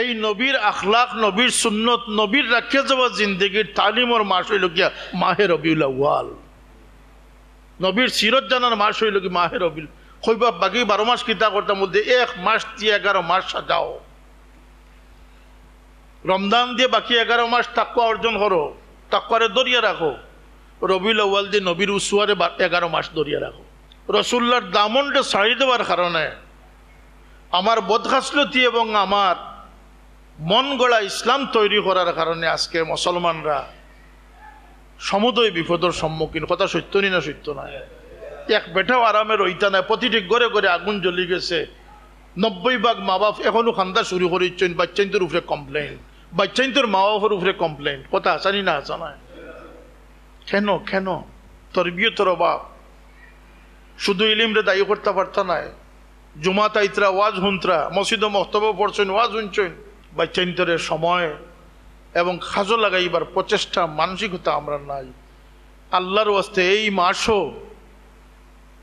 এই নবীর আখলাখ নবীর সুন্নত নবীর রাখিয়া যাওয়া জিন্দগির তালিমর মাস হইল গিয়া মাহে রবিউল আউ্ল নবীর সিরত জানার মাস হইল কি মাহে রবিল হইবা বাকি বারো মাস কিতা করতাম মধ্যে এক মাস দিয়ে এগারো মাস সাজাও রমদান দিয়ে বাকি এগারো মাস তাকুয়া অর্জন করো তাকুয়ারে দরিয়া রাখো রবিউল আউ্ল দিয়ে নবীর উসুয়ারে এগারো মাস দরিয়া রাখো রসুল্লার দামনটা সারি দেওয়ার কারণে আমার বদখাসলতি এবং আমার মন গড়া ইসলাম তৈরি করার কারণে আজকে মুসলমানরা সমুদয় বিপদের সম্মুখীন কথা সত্য নি না সত্য নয় এক বেটাও আরামের রইতা নাই প্রতিটি গড়ে গড়ে আগুন জ্বলি গেছে নব্বই ভাগ মা বাপ এখনো খান্দা শুরু করে ইচ্ছেন বাচ্চাইন্তর উপরে কমপ্লেন বাচ্চাইন্তর মা বাপের উপরে কমপ্লেন কথা আসানি না আসা নয় কেন কেন তরবিয়তর বাপ শুধু ইলিমরে দায়ী করতে পারত নাই জুমাতাইতরা ওয়াজ হুন্তরা মসজিদ মহতব পড়ছেন ওয়াজ হুনছেন বাচ্চান্তরের সময় এবং খাজো লাগাইবার প্রচেষ্টা মানসিকতা আমরা নাই আল্লাহর ওয়াস্তে এই মাসও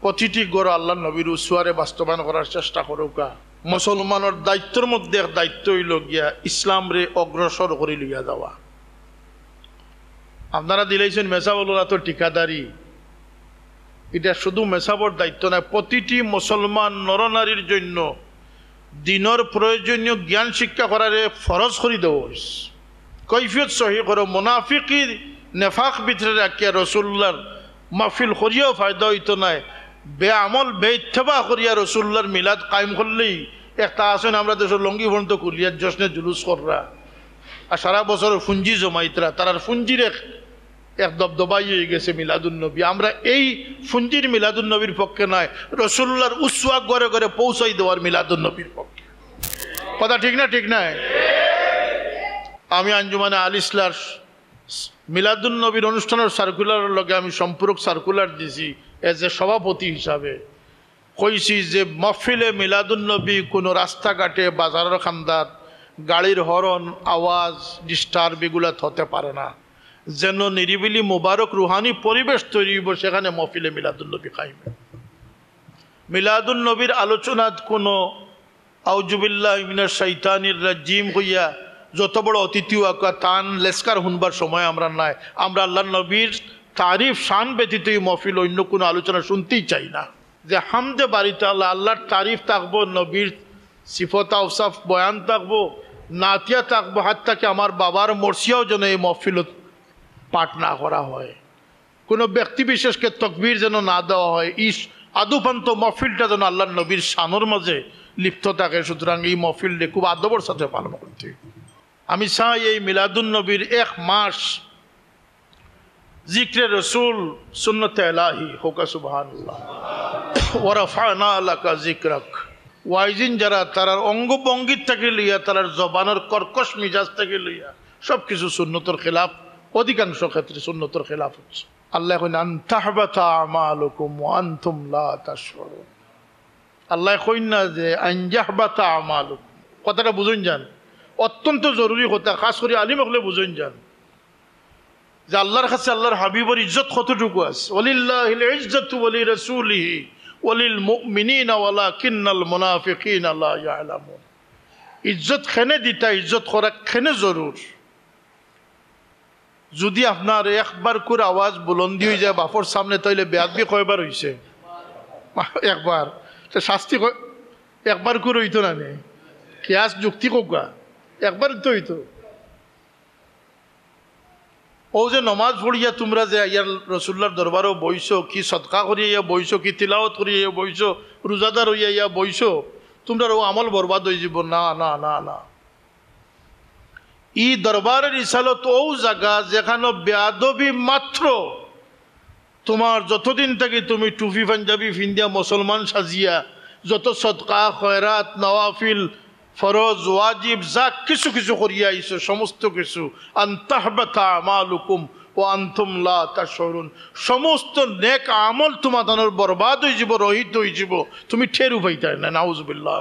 প্রতিটি গোর আল্লাহ নবীর উসুয়ারে বাস্তবায়ন করার চেষ্টা করুকা মুসলমানের দায়িত্বর মধ্যে এক দায়িত্ব হইল গিয়া ইসলাম রে অগ্রসর করে লইয়া যাওয়া আপনারা দিলেছেন মেসাবলরা তো টিকাদারি এটা শুধু মেসাবর দায়িত্ব নয় প্রতিটি মুসলমান নরনারীর জন্য দিনের প্রয়োজনীয় জ্ঞান শিক্ষা করার ফরজ করে দেব কৈফিয়ত সহি করো মুনাফিকির নেফাক ভিতরে রাখিয়া রসুল্লার মাহফিল করিয়াও ফায়দা হইত নাই বে আমল বেথবা করিয়া রসুল্লার মিলাদ কায়েম করলেই একটা আসেন আমরা দেশের লঙ্গি ভন্ত করিয়া জশ্নে জুলুস কররা আর সারা বছর ফুঞ্জি জমাইতরা তারার ফুঞ্জিরে এক দবদবাই হয়ে গেছে মিলাদুলনবী আমরা এই ফুঞ্জির মিলাদুলনবীর পক্ষে নয় রসুল্লার উসওয়া ঘরে ঘরে পৌঁছাই দেওয়ার মিলাদুলনবীর পক্ষে কথা ঠিক না ঠিক নাই আমি আঞ্জুমানে আল ইসলার মিলাদুলনবীর অনুষ্ঠানের সার্কুলারের লগে আমি সম্পূরক সার্কুলার দিছি এজ এ সভাপতি হিসাবে কইছি যে মফিলে মিলাদুলনবী কোনো রাস্তাঘাটে বাজারের খান্দার গাড়ির হরন আওয়াজ ডিস্টার্ব এগুলা হতে পারে না যেন নিরিবিলি মোবারক রুহানি পরিবেশ তৈরি হইব সেখানে মফিলে মিলাদুল্নবী খাইবে মিলাদুল নবীর আলোচনাত কোনো আউজুবিল্লাহ শৈতানির রাজিম হইয়া যত বড় অতিথি তান লেস্কার হুনবার সময় আমরা নাই আমরা আল্লাহ নবীর তারিফ শান ব্যতীত এই মফিল অন্য কোনো আলোচনা শুনতেই চাই না যে হামদে বাড়িতে আল্লাহ আল্লাহর তারিফ থাকবো নবীর সিফতা ওসাফ বয়ান থাকবো নাতিয়া থাকবো হাত থাকে আমার বাবার মর্সিয়াও যেন এই মফিলত পাঠ না করা হয় কোনো ব্যক্তি বিশেষকে তকবির যেন না দেওয়া হয় ইস আদুপান্ত মফিলটা যেন আল্লাহ নবীর সানোর মাঝে লিপ্ত থাকে সুতরাং এই মফিলটি খুব আদবর সাথে পালন করতে আমি চাই এই মিলাদুল নবীর এক মাস জিক্রে রসুল সুন্নত এলাহি হোকা সুবাহান ওরফানা জিক্রাক ওয়াইজিন যারা তারার অঙ্গ ভঙ্গির থেকে লইয়া তারার জবানের কর্কশ মিজাজ থেকে লইয়া সব কিছু সুন্নতর খেলাফ অধিকাংশ ক্ষেত্রে সুন্নতর খেলাফ হচ্ছে আল্লাহ কইন আন্তাহবাতা আমালুকুম আনতুম লা তাশউরুন আল্লাহ কইন না যে আনজাহবাতা আমালুকুম কথাটা বুঝুন যান অত্যন্ত জরুরি কথা খাস করে আলিম হলে বুঝুন যান যে আল্লাহর কাছে আল্লাহর হাবিবর ইজ্জত কতটুকু আছে ওলিল্লাহ ইজ্জত ওলি রসুলিহি ওলিল মুমিনিন ওয়ালা কিন্নাল মুনাফিকিন আল্লাহ ইয়ালামুন ইজ্জত খেনে দিতা ইজ্জত করা খেনে জরুর যদি আপনার একবার করে আওয়াজ বুলন্দি হয়ে যায় বাপর সামনে তাইলে বেয়াদবি কয়বার হয়েছে একবার শাস্তি একবার করে হইতো না নে কেয়াস যুক্তি কোকা একবার তো হইতো ও যে নমাজ পড়িয়া তোমরা যে ইয়ার রসুল্লার দরবারও বইছো কি সৎকা করিয়া ইয়া বইছো কি তিলাওত করিয়া ইয়া বইছো রোজাদার হইয়া ইয়া বইছো তোমরা ও আমল বরবাদ হয়ে যাব না না না না ই দরবারের ইসালত ও জায়গা যেখানে বেয়াদবি মাত্র তোমার যতদিন থেকে তুমি টুফি পাঞ্জাবি ফিন্দিয়া মুসলমান সাজিয়া যত সৎকা খয়রাত নওয়াফিল ফরজ ওয়াজিব যা কিছু কিছু করিয়া আইছো সমস্ত কিছু আন্তাহবাতা আমালুকুম ও আন্তমলা তা সরুন সমস্ত নেক আমল তোমার বরবাদ হয়ে যাব রহিত হয়ে যাব তুমি ঠেরু পাইতাই না নাউজবিল্লা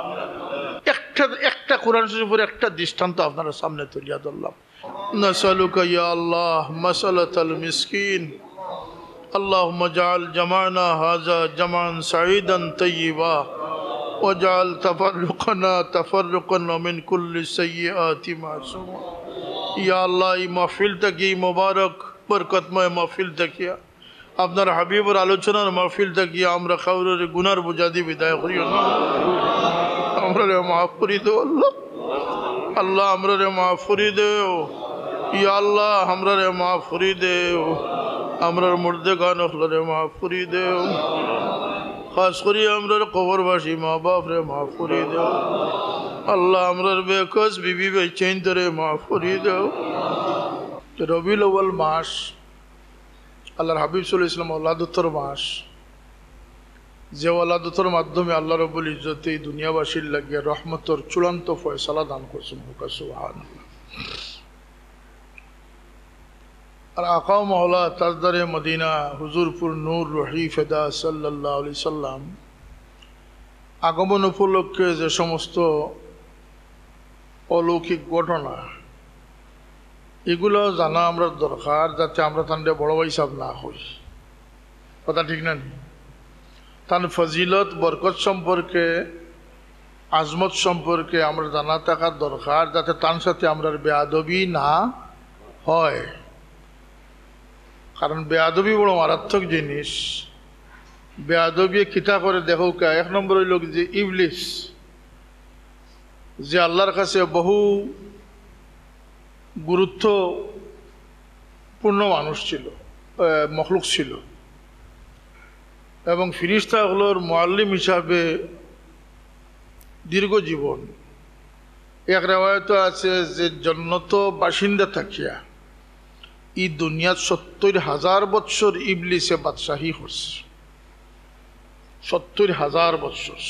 একটা একটা কোরআন শরীফের দৃষ্টান্ত আপনার আপনার সামনে তুলিয়া ধরলাম মাহফিল মাহফিল হাবিবর আলোচনার আমরা গুনার سامنے تکی مبارکار আমরা রে মাফ করি দেও আল্লাহ আল্লাহ আমরা রে মাফ করি দেও ইয়া আল্লাহ আমরা রে মাফ করি দেও আমরার মর্দে গান হলরে মাফ করি দেও খাস করি আমরার কবরবাসী মা বাপ রে মাফ করি দেও আল্লাহ আমরার বেকস বিবি বেচেন ধরে মাফ করি দেও রবিউল মাস আল্লাহর হাবিবুল ইসলাম আল্লাহ মাস যে ওলাদতর মাধ্যমে আল্লাহ রবুল ইজতে এই দুনিয়াবাসীর লাগিয়ে রহমতর চূড়ান্ত ফয়সালা দান করছেন আর আকাও মহলা তাজদারে মদিনা হুজুরপুর নূর রহি ফেদা সাল্লাহ আলি সাল্লাম আগমন উপলক্ষে যে সমস্ত অলৌকিক ঘটনা এগুলো জানা আমরা দরকার যাতে আমরা তান্ডে বড় ভাইসাব না হই কথা ঠিক না নেই তার ফজিলত বরকত সম্পর্কে আজমত সম্পর্কে আমরা জানা থাকার দরকার যাতে তার সাথে আমরা বেআবি না হয় কারণ বেআবি বড় মারাত্মক জিনিস বেআবি কিতা করে দেখো এক নম্বর হইল যে ইবলিস যে আল্লাহর কাছে বহু গুরুত্বপূর্ণ মানুষ ছিল মখলুক ছিল এবং হলোর মোয়াল্লিম হিসাবে দীর্ঘ জীবন এক রেওয়ায়ত আছে যে জন্নত বাসিন্দা থাকিয়া ই দুনিয়ার সত্তর হাজার বৎসর ইবলিসে বাদশাহী হচ্ছে সত্তর হাজার বৎসর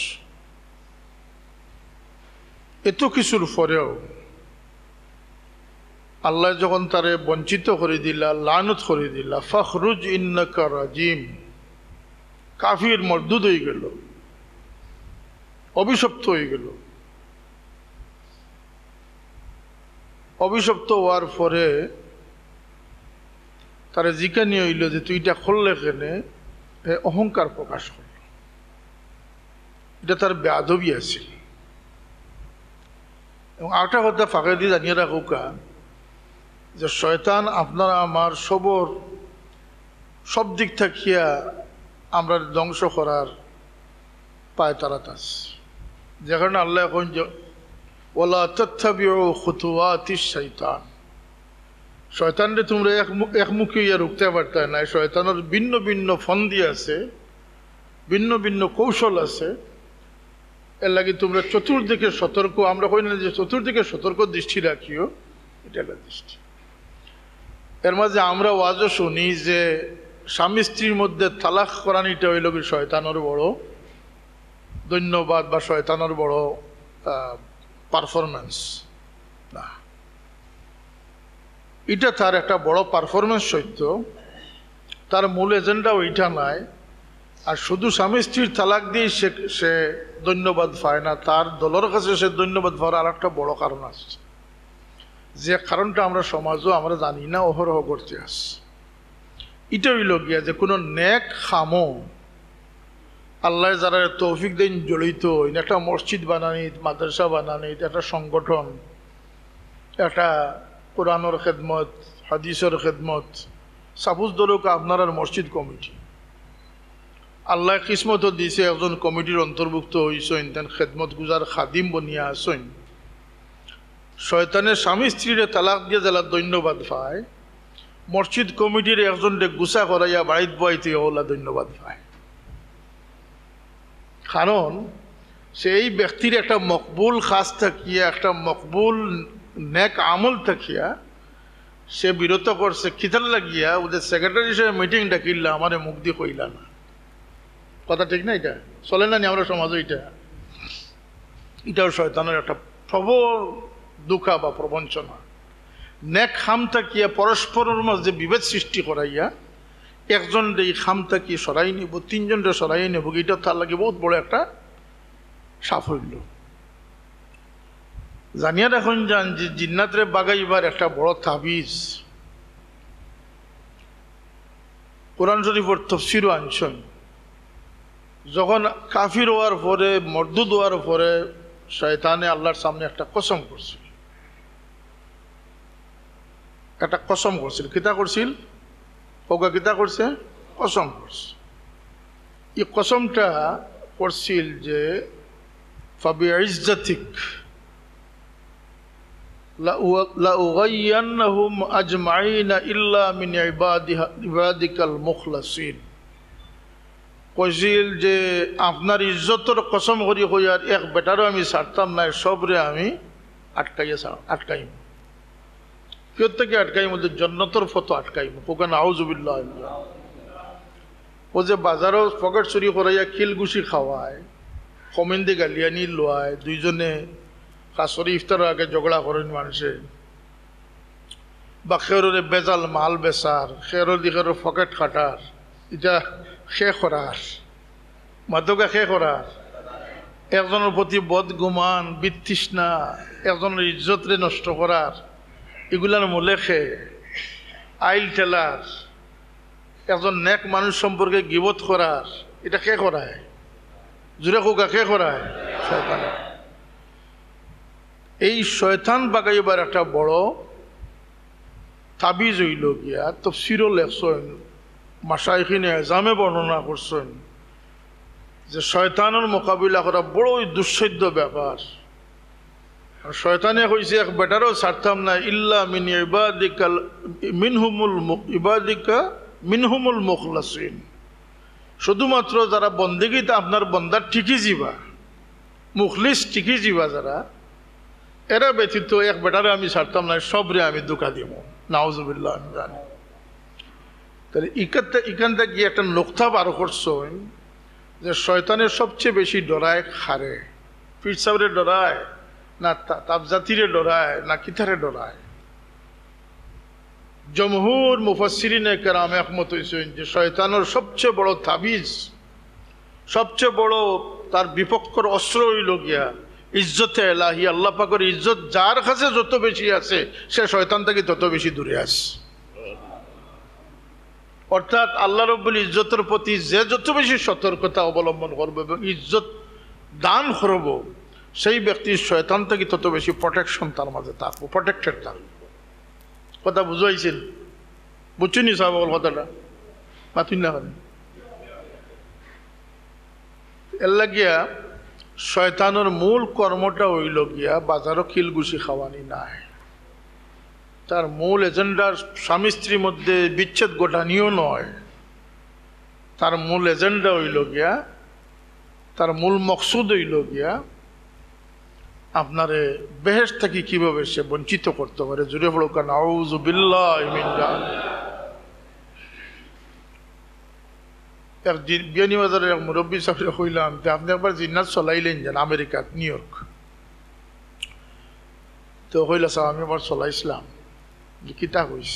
এত কিছুর পরেও আল্লাহ যখন তারে বঞ্চিত করে দিলা লানত করে দিলা ফখরুজ ইন্নকার রাজিম কাফির মরদুদ হয়ে গেল অভিশপ্ত হয়ে গেল অভিশপ্ত হওয়ার পরে তারা নিয়ে হইল যে তুই এটা খুললে কেনে অহংকার প্রকাশ করল এটা তার ব্যাধবী আছে এবং আরেকটা কথা ফাঁকা দিয়ে জানিয়ে রাখুকা যে শয়তান আপনারা আমার সবর সব দিক থাকিয়া আমরা ধ্বংস করার পায় তারা তাস যেখানে আল্লাহ এখন ওলা তথ্যাবিও খুতুয়া তিস শৈতান শয়তানরে তোমরা এক একমুখী ইয়া রুখতে পারত না শয়তানের ভিন্ন ভিন্ন ফন্দি আছে ভিন্ন ভিন্ন কৌশল আছে এর লাগে তোমরা চতুর্দিকে সতর্ক আমরা কই না যে চতুর্দিকে সতর্ক দৃষ্টি রাখিও এটা একটা দৃষ্টি এর মাঝে আমরা ওয়াজও শুনি যে স্বামী স্ত্রীর মধ্যে তালাক এটা হইল কি শয়তানোর বড় ধন্যবাদ বা শয়তানোর বড় পারফরমেন্স না এটা তার একটা বড় পারফরমেন্স সত্য তার মূল এজেন্ডা ওইটা নাই আর শুধু স্বামী স্ত্রীর তালাক দিয়ে সে সে ধন্যবাদ পায় না তার দলের কাছে সে ধন্যবাদ পাওয়ার আর একটা বড় কারণ আছে যে কারণটা আমরা সমাজও আমরা জানি না অহরহ করতে আসছি এটা হইল গিয়া যে কোনো নেক খামো আল্লাহ যারা তৌফিক দিন জড়িত একটা মসজিদ বানানিত মাদ্রাসা বানানিত একটা সংগঠন একটা কোরআনর খেদমত হাদিসর খেদমত সাপোজ ধরুক আপনার মসজিদ কমিটি আল্লাহ কিসমত দিছে একজন কমিটির অন্তর্ভুক্ত হইসইন তেন খেদমত গুজার খাদিম বনিয়া আসইন শয়তানের স্বামী স্ত্রীরে তালাক দিয়ে যারা ধন্যবাদ পায় মসজিদ কমিটির একজন গুসা করাইয়া বাড়িত বাইতে ওলা ধন্যবাদ হয় কারণ সেই ব্যক্তির একটা মকবুল খাস থাকিয়া একটা মকবুল নেক আমল থাকিয়া সে বিরত করছে খিতাল লাগিয়া ওদের সেক্রেটারি হিসেবে মিটিং ডাকিলা আমার মুক্তি কইলা না কথা ঠিক না এটা চলে না নি আমরা সমাজ এটা এটাও শয়তানের একটা প্রবল দুঃখা বা প্রবঞ্চনা নেক খামতাকিয়া পরস্পরের মাঝে বিভেদ সৃষ্টি করাইয়া একজন এই খামতাকি সরাই নিব তিনজনটা সরাই নেব এটা তার লাগে বহুত বড় একটা সাফল্য জানিয়া রাখুন যান যে জিন্নাতরে বাগাইবার একটা বড় তাবিজ কোরআন শরীফর তফসির আনছেন যখন কাফির হওয়ার পরে মর্দুদ হওয়ার পরে শয়তানে আল্লাহর সামনে একটা কসম করছে একটা কসম করছিল কিতা করছিল ওগা কিতা করছে কসম করছে এই কসমটা করছিল যে ফাবি ইজ্জাতিক কইছিল যে আপনার ইজ্জতর কসম করি হইয়ার এক বেটারও আমি ছাড়তাম না সবরে আমি আটকাইয়া আটকাইম কেউ থেকে আটকাই মধ্যে জন্নতর ফতো আটকাই পোকা নাউজুবিল্লাহ ও যে বাজারও পকেট চুরি করাইয়া খিলগুছি খাওয়ায় কমেন্দি গালিয়ানি লোয়ায় দুইজনে কাসরি ইফতারের আগে ঝগড়া করেন মানুষে বা খেরোরে বেজাল মাল বেচার খেরোর দিকের ফকেট কাটার এটা সে করার মাদকা সে করার একজনের প্রতি বদগুমান বিতৃষ্ণা একজনের ইজ্জতরে নষ্ট করার এগুলার মোলেখে আইল ঠেলার একজন নেক মানুষ সম্পর্কে গিবত করার এটা কে করায় জুরে খোকা কে করায় শয়তান এই শয়তান বাগাইবার একটা বড় তাবিজ হইল গিয়া তফসিরও লেখছেন মাসাইখিনে এজামে বর্ণনা করছেন যে শয়তানের মোকাবিলা করা বড়ই দুঃসাধ্য ব্যাপার শয়তানে হয়েছে এক বেটারও ছাড়তাম না ইল্লা মিন ইবাদিকাল মিনহুমুল ইবাদিকা মিনহুমুল মুখলাসিন শুধুমাত্র যারা বন্দেগীতে আপনার বন্দার ঠিকই জীবা মুখলিস ঠিকই জীবা যারা এরা ব্যতীত এক বেটারে আমি সারতাম না সবরে আমি দোকা দিব নাউজুবিল্লা আমি জানি তাহলে ইকানটা ইখান থেকে একটা নোকথা বার করছো যে শয়তানের সবচেয়ে বেশি ডরায় খারে পিঠ সাবরে ডরায় না তাপ জাতিরে ডরায় না কিথারে ডরায় জমহুর মুফাসিরিনে কেরাম একমত হয়েছেন যে শয়তানোর সবচেয়ে বড় তাবিজ সবচেয়ে বড় তার বিপক্ষর অস্ত্র হইল গিয়া ইজ্জতে এলাহি আল্লাহ ইজ্জত যার কাছে যত বেশি আছে সে শয়তান থেকে তত বেশি দূরে আছে অর্থাৎ আল্লাহ রব্বুল ইজ্জতের প্রতি যে যত বেশি সতর্কতা অবলম্বন করবে এবং ইজ্জত দান করবো সেই ব্যক্তির শয়তান থেকে তত বেশি প্রোটেকশন তার মাঝে থাকবো প্রোটেক্টেড থাকবো কথা বুঝাইছেন বুঝছেন নি সাহেব কথাটা মাতুন না এর লাগিয়া শয়তানের মূল কর্মটা হইল গিয়া বাজারও খিলগুসি খাওয়ানি নাই তার মূল এজেন্ডার স্বামী স্ত্রীর মধ্যে বিচ্ছেদ গোটানিও নয় তার মূল এজেন্ডা হইল গিয়া তার মূল মকসুদ হইল গিয়া আপনারে বেহেস থেকে কিভাবে সে বঞ্চিত করতে পারে জুড়ে পড়ো কারণ একদিন বিয়ানীবাজারের এক মুরব্বী সাহেব হইলাম যে আপনি একবার জিন্নাত চলাইলেন যান আমেরিকাত নিউ ইয়র্ক তো হইলা সাহেব আমি আবার চলাইছিলাম যে কিতা কইস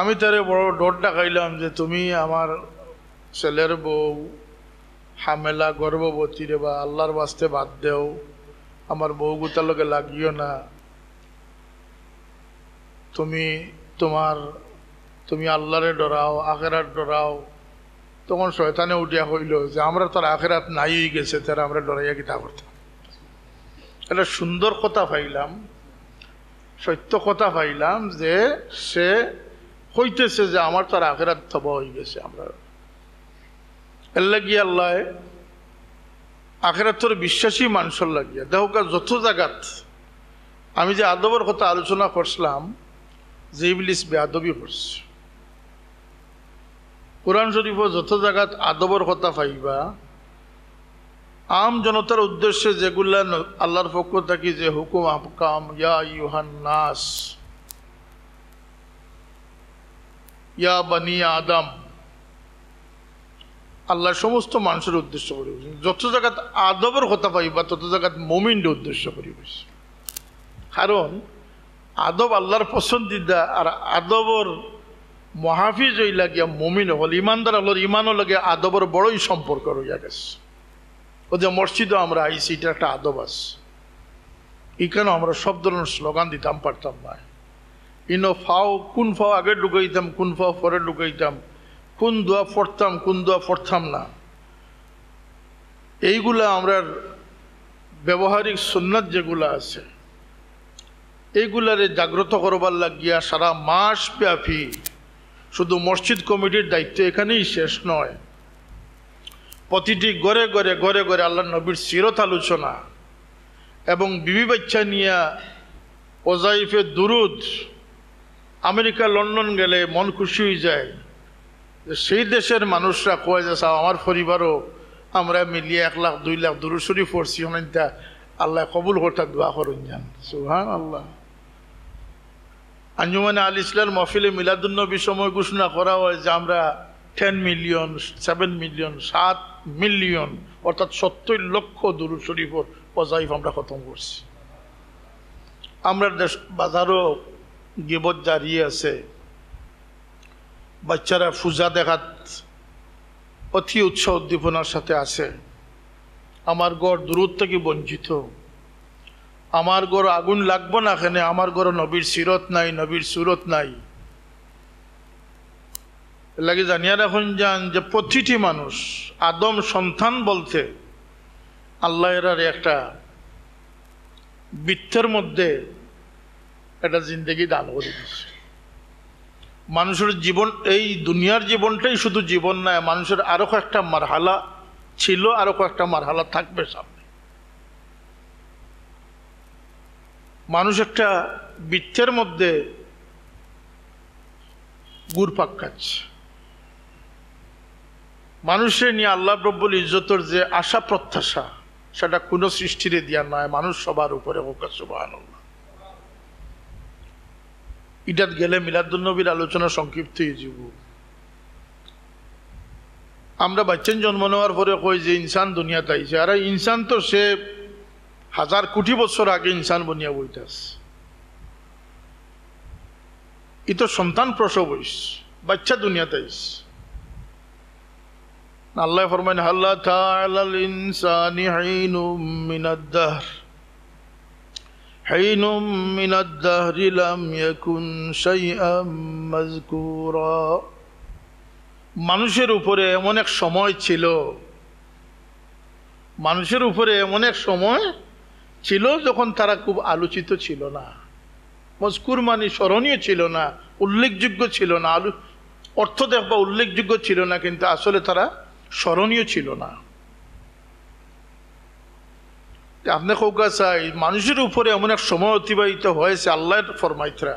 আমি তারে বড় ডর ডাকাইলাম যে তুমি আমার ছেলের বউ হামেলা গর্ভবতী রে বা আল্লাহর বাস্তে বাদ দেও আমার বউগুতার লোকে লাগিও না তুমি তোমার তুমি আল্লাহরে ডরাও আখেরাত ডরাও তখন শয়তানে উঠিয়া হইল যে আমরা তার আখেরাত নাই গেছে তার আমরা ডরাইয়া গীতা করতাম একটা সুন্দর কথা পাইলাম সত্য কথা পাইলাম যে সে হইতেছে যে আমার তার আখেরাত থবা হয়ে গেছে আমরা এর লাগিয়ে আল্লাহ আখেরাতর বিশ্বাসী মানুষের লাগিয়া দেহকার যত জাগাত আমি যে আদবের কথা আলোচনা করছিলাম যে ইবলিস বেআবি করছে কোরআন শরীফ যত জায়গাত আদবর কথা পাইবা আম জনতার উদ্দেশ্যে যেগুলা আল্লাহর পক্ষ থাকি যে হুকুম আহকাম ইয়া ইউহান ইয়া বানি আদম আল্লাহ সমস্ত মানুষের উদ্দেশ্য করে যত জায়গাত আদবের কথা পাইবা তত জায়গাত মোমিন্ড উদ্দেশ্য করি কারণ আদব আল্লাহর পছন্দিদা আর আদবর মহাফিজ ওই লাগিয়া মমিন হল ইমানদার আল্লাহর ইমানও লাগে আদবর বড়ই সম্পর্ক রইয়া গেছে ও যে মসজিদও আমরা আইসি এটা একটা আদব আছে এখানেও আমরা সব ধরনের স্লোগান দিতাম পারতাম না ইনো ফাও কোন ফাও আগে ঢুকাইতাম কোন ফাও পরে ঢুকাইতাম কোন দোয়া পড়তাম কোন দোয়া পড়তাম না এইগুলা আমরা ব্যবহারিক সুন্নত যেগুলো আছে এইগুলারে জাগ্রত করবার লাগিয়া সারা মাস ব্যাপী শুধু মসজিদ কমিটির দায়িত্ব এখানেই শেষ নয় প্রতিটি গড়ে গড়ে গড়ে গড়ে আল্লাহ নবীর সিরত আলোচনা এবং বিবি বাচ্চা নিয়া ওজাইফে দুরুদ আমেরিকা লন্ডন গেলে মন খুশি হয়ে যায় সেই দেশের মানুষরা কয়ে যে সাহ আমার পরিবারও আমরা মিলিয়ে এক লাখ দুই লাখ দুরুসরি পড়ছি হনিতা আল্লাহ কবুল করতে দোয়া করুন যান সুহান আল্লাহ আঞ্জুমানে আল ইসলাম মফিলে মিলাদুল্নবী সময় ঘোষণা করা হয় যে আমরা টেন মিলিয়ন সেভেন মিলিয়ন সাত মিলিয়ন অর্থাৎ সত্তর লক্ষ দুরুদ পজাইফ আমরা খতম করছি আমরা দেশ বাজারও গিবত জারিয়ে আছে বাচ্চারা ফুজা দেখাত অতি উৎসাহ উদ্দীপনার সাথে আছে আমার গড় দূর থেকে বঞ্চিত আমার গড় আগুন লাগবো না এখানে আমার গড় নবীর সিরত নাই নবীর সুরত নাই লাগে জানিয়া রাখুন যান যে প্রতিটি মানুষ আদম সন্তান বলতে আল্লাহ এরার একটা বৃত্তের মধ্যে একটা জিন্দগি দান করে দিচ্ছে মানুষের জীবন এই দুনিয়ার জীবনটাই শুধু জীবন নয় মানুষের আরও কয়েকটা মারহালা ছিল আরও কয়েকটা মারহালা থাকবে সামনে মানুষ একটা বৃত্তের মধ্যে গুরপাক পাক্কাচ্ছে মানুষের নিয়ে আল্লাহ রব্বুল ইজ্জতর যে আশা প্রত্যাশা সেটা কোনো সৃষ্টিরে দিয়া নয় মানুষ সবার উপরে হোক সুবাহ ইটাত গেলে মিলাদুলনবীর আলোচনা সংক্ষিপ্ত হয়ে যাব আমরা বাচ্চেন জন্ম নেওয়ার পরে কই যে ইনসান দুনিয়াতে আইছে আর ইনসান তো সে হাজার কোটি বছর আগে ইনসান বনিয়া বইতাস ই তো সন্তান প্রসব হইস বাচ্চা দুনিয়াতে আইস আল্লাহ ফরমাইন হাল্লা তাআলা ইনসানি হিনুম মিনাদ দাহর حين من الدهر لم يكن شيئا مذكورا মানুষের উপরে এমন এক সময় ছিল মানুষের উপরে এমন এক সময় ছিল যখন তারা খুব আলোচিত ছিল না মজকুর মানে স্মরণীয় ছিল না উল্লেখযোগ্য ছিল না আলু অর্থ দেখবা উল্লেখযোগ্য ছিল না কিন্তু আসলে তারা স্মরণীয় ছিল না আপনি কৌকা চাই মানুষের উপরে এমন এক সময় অতিবাহিত হয়েছে আল্লাহর ফরমাইতরা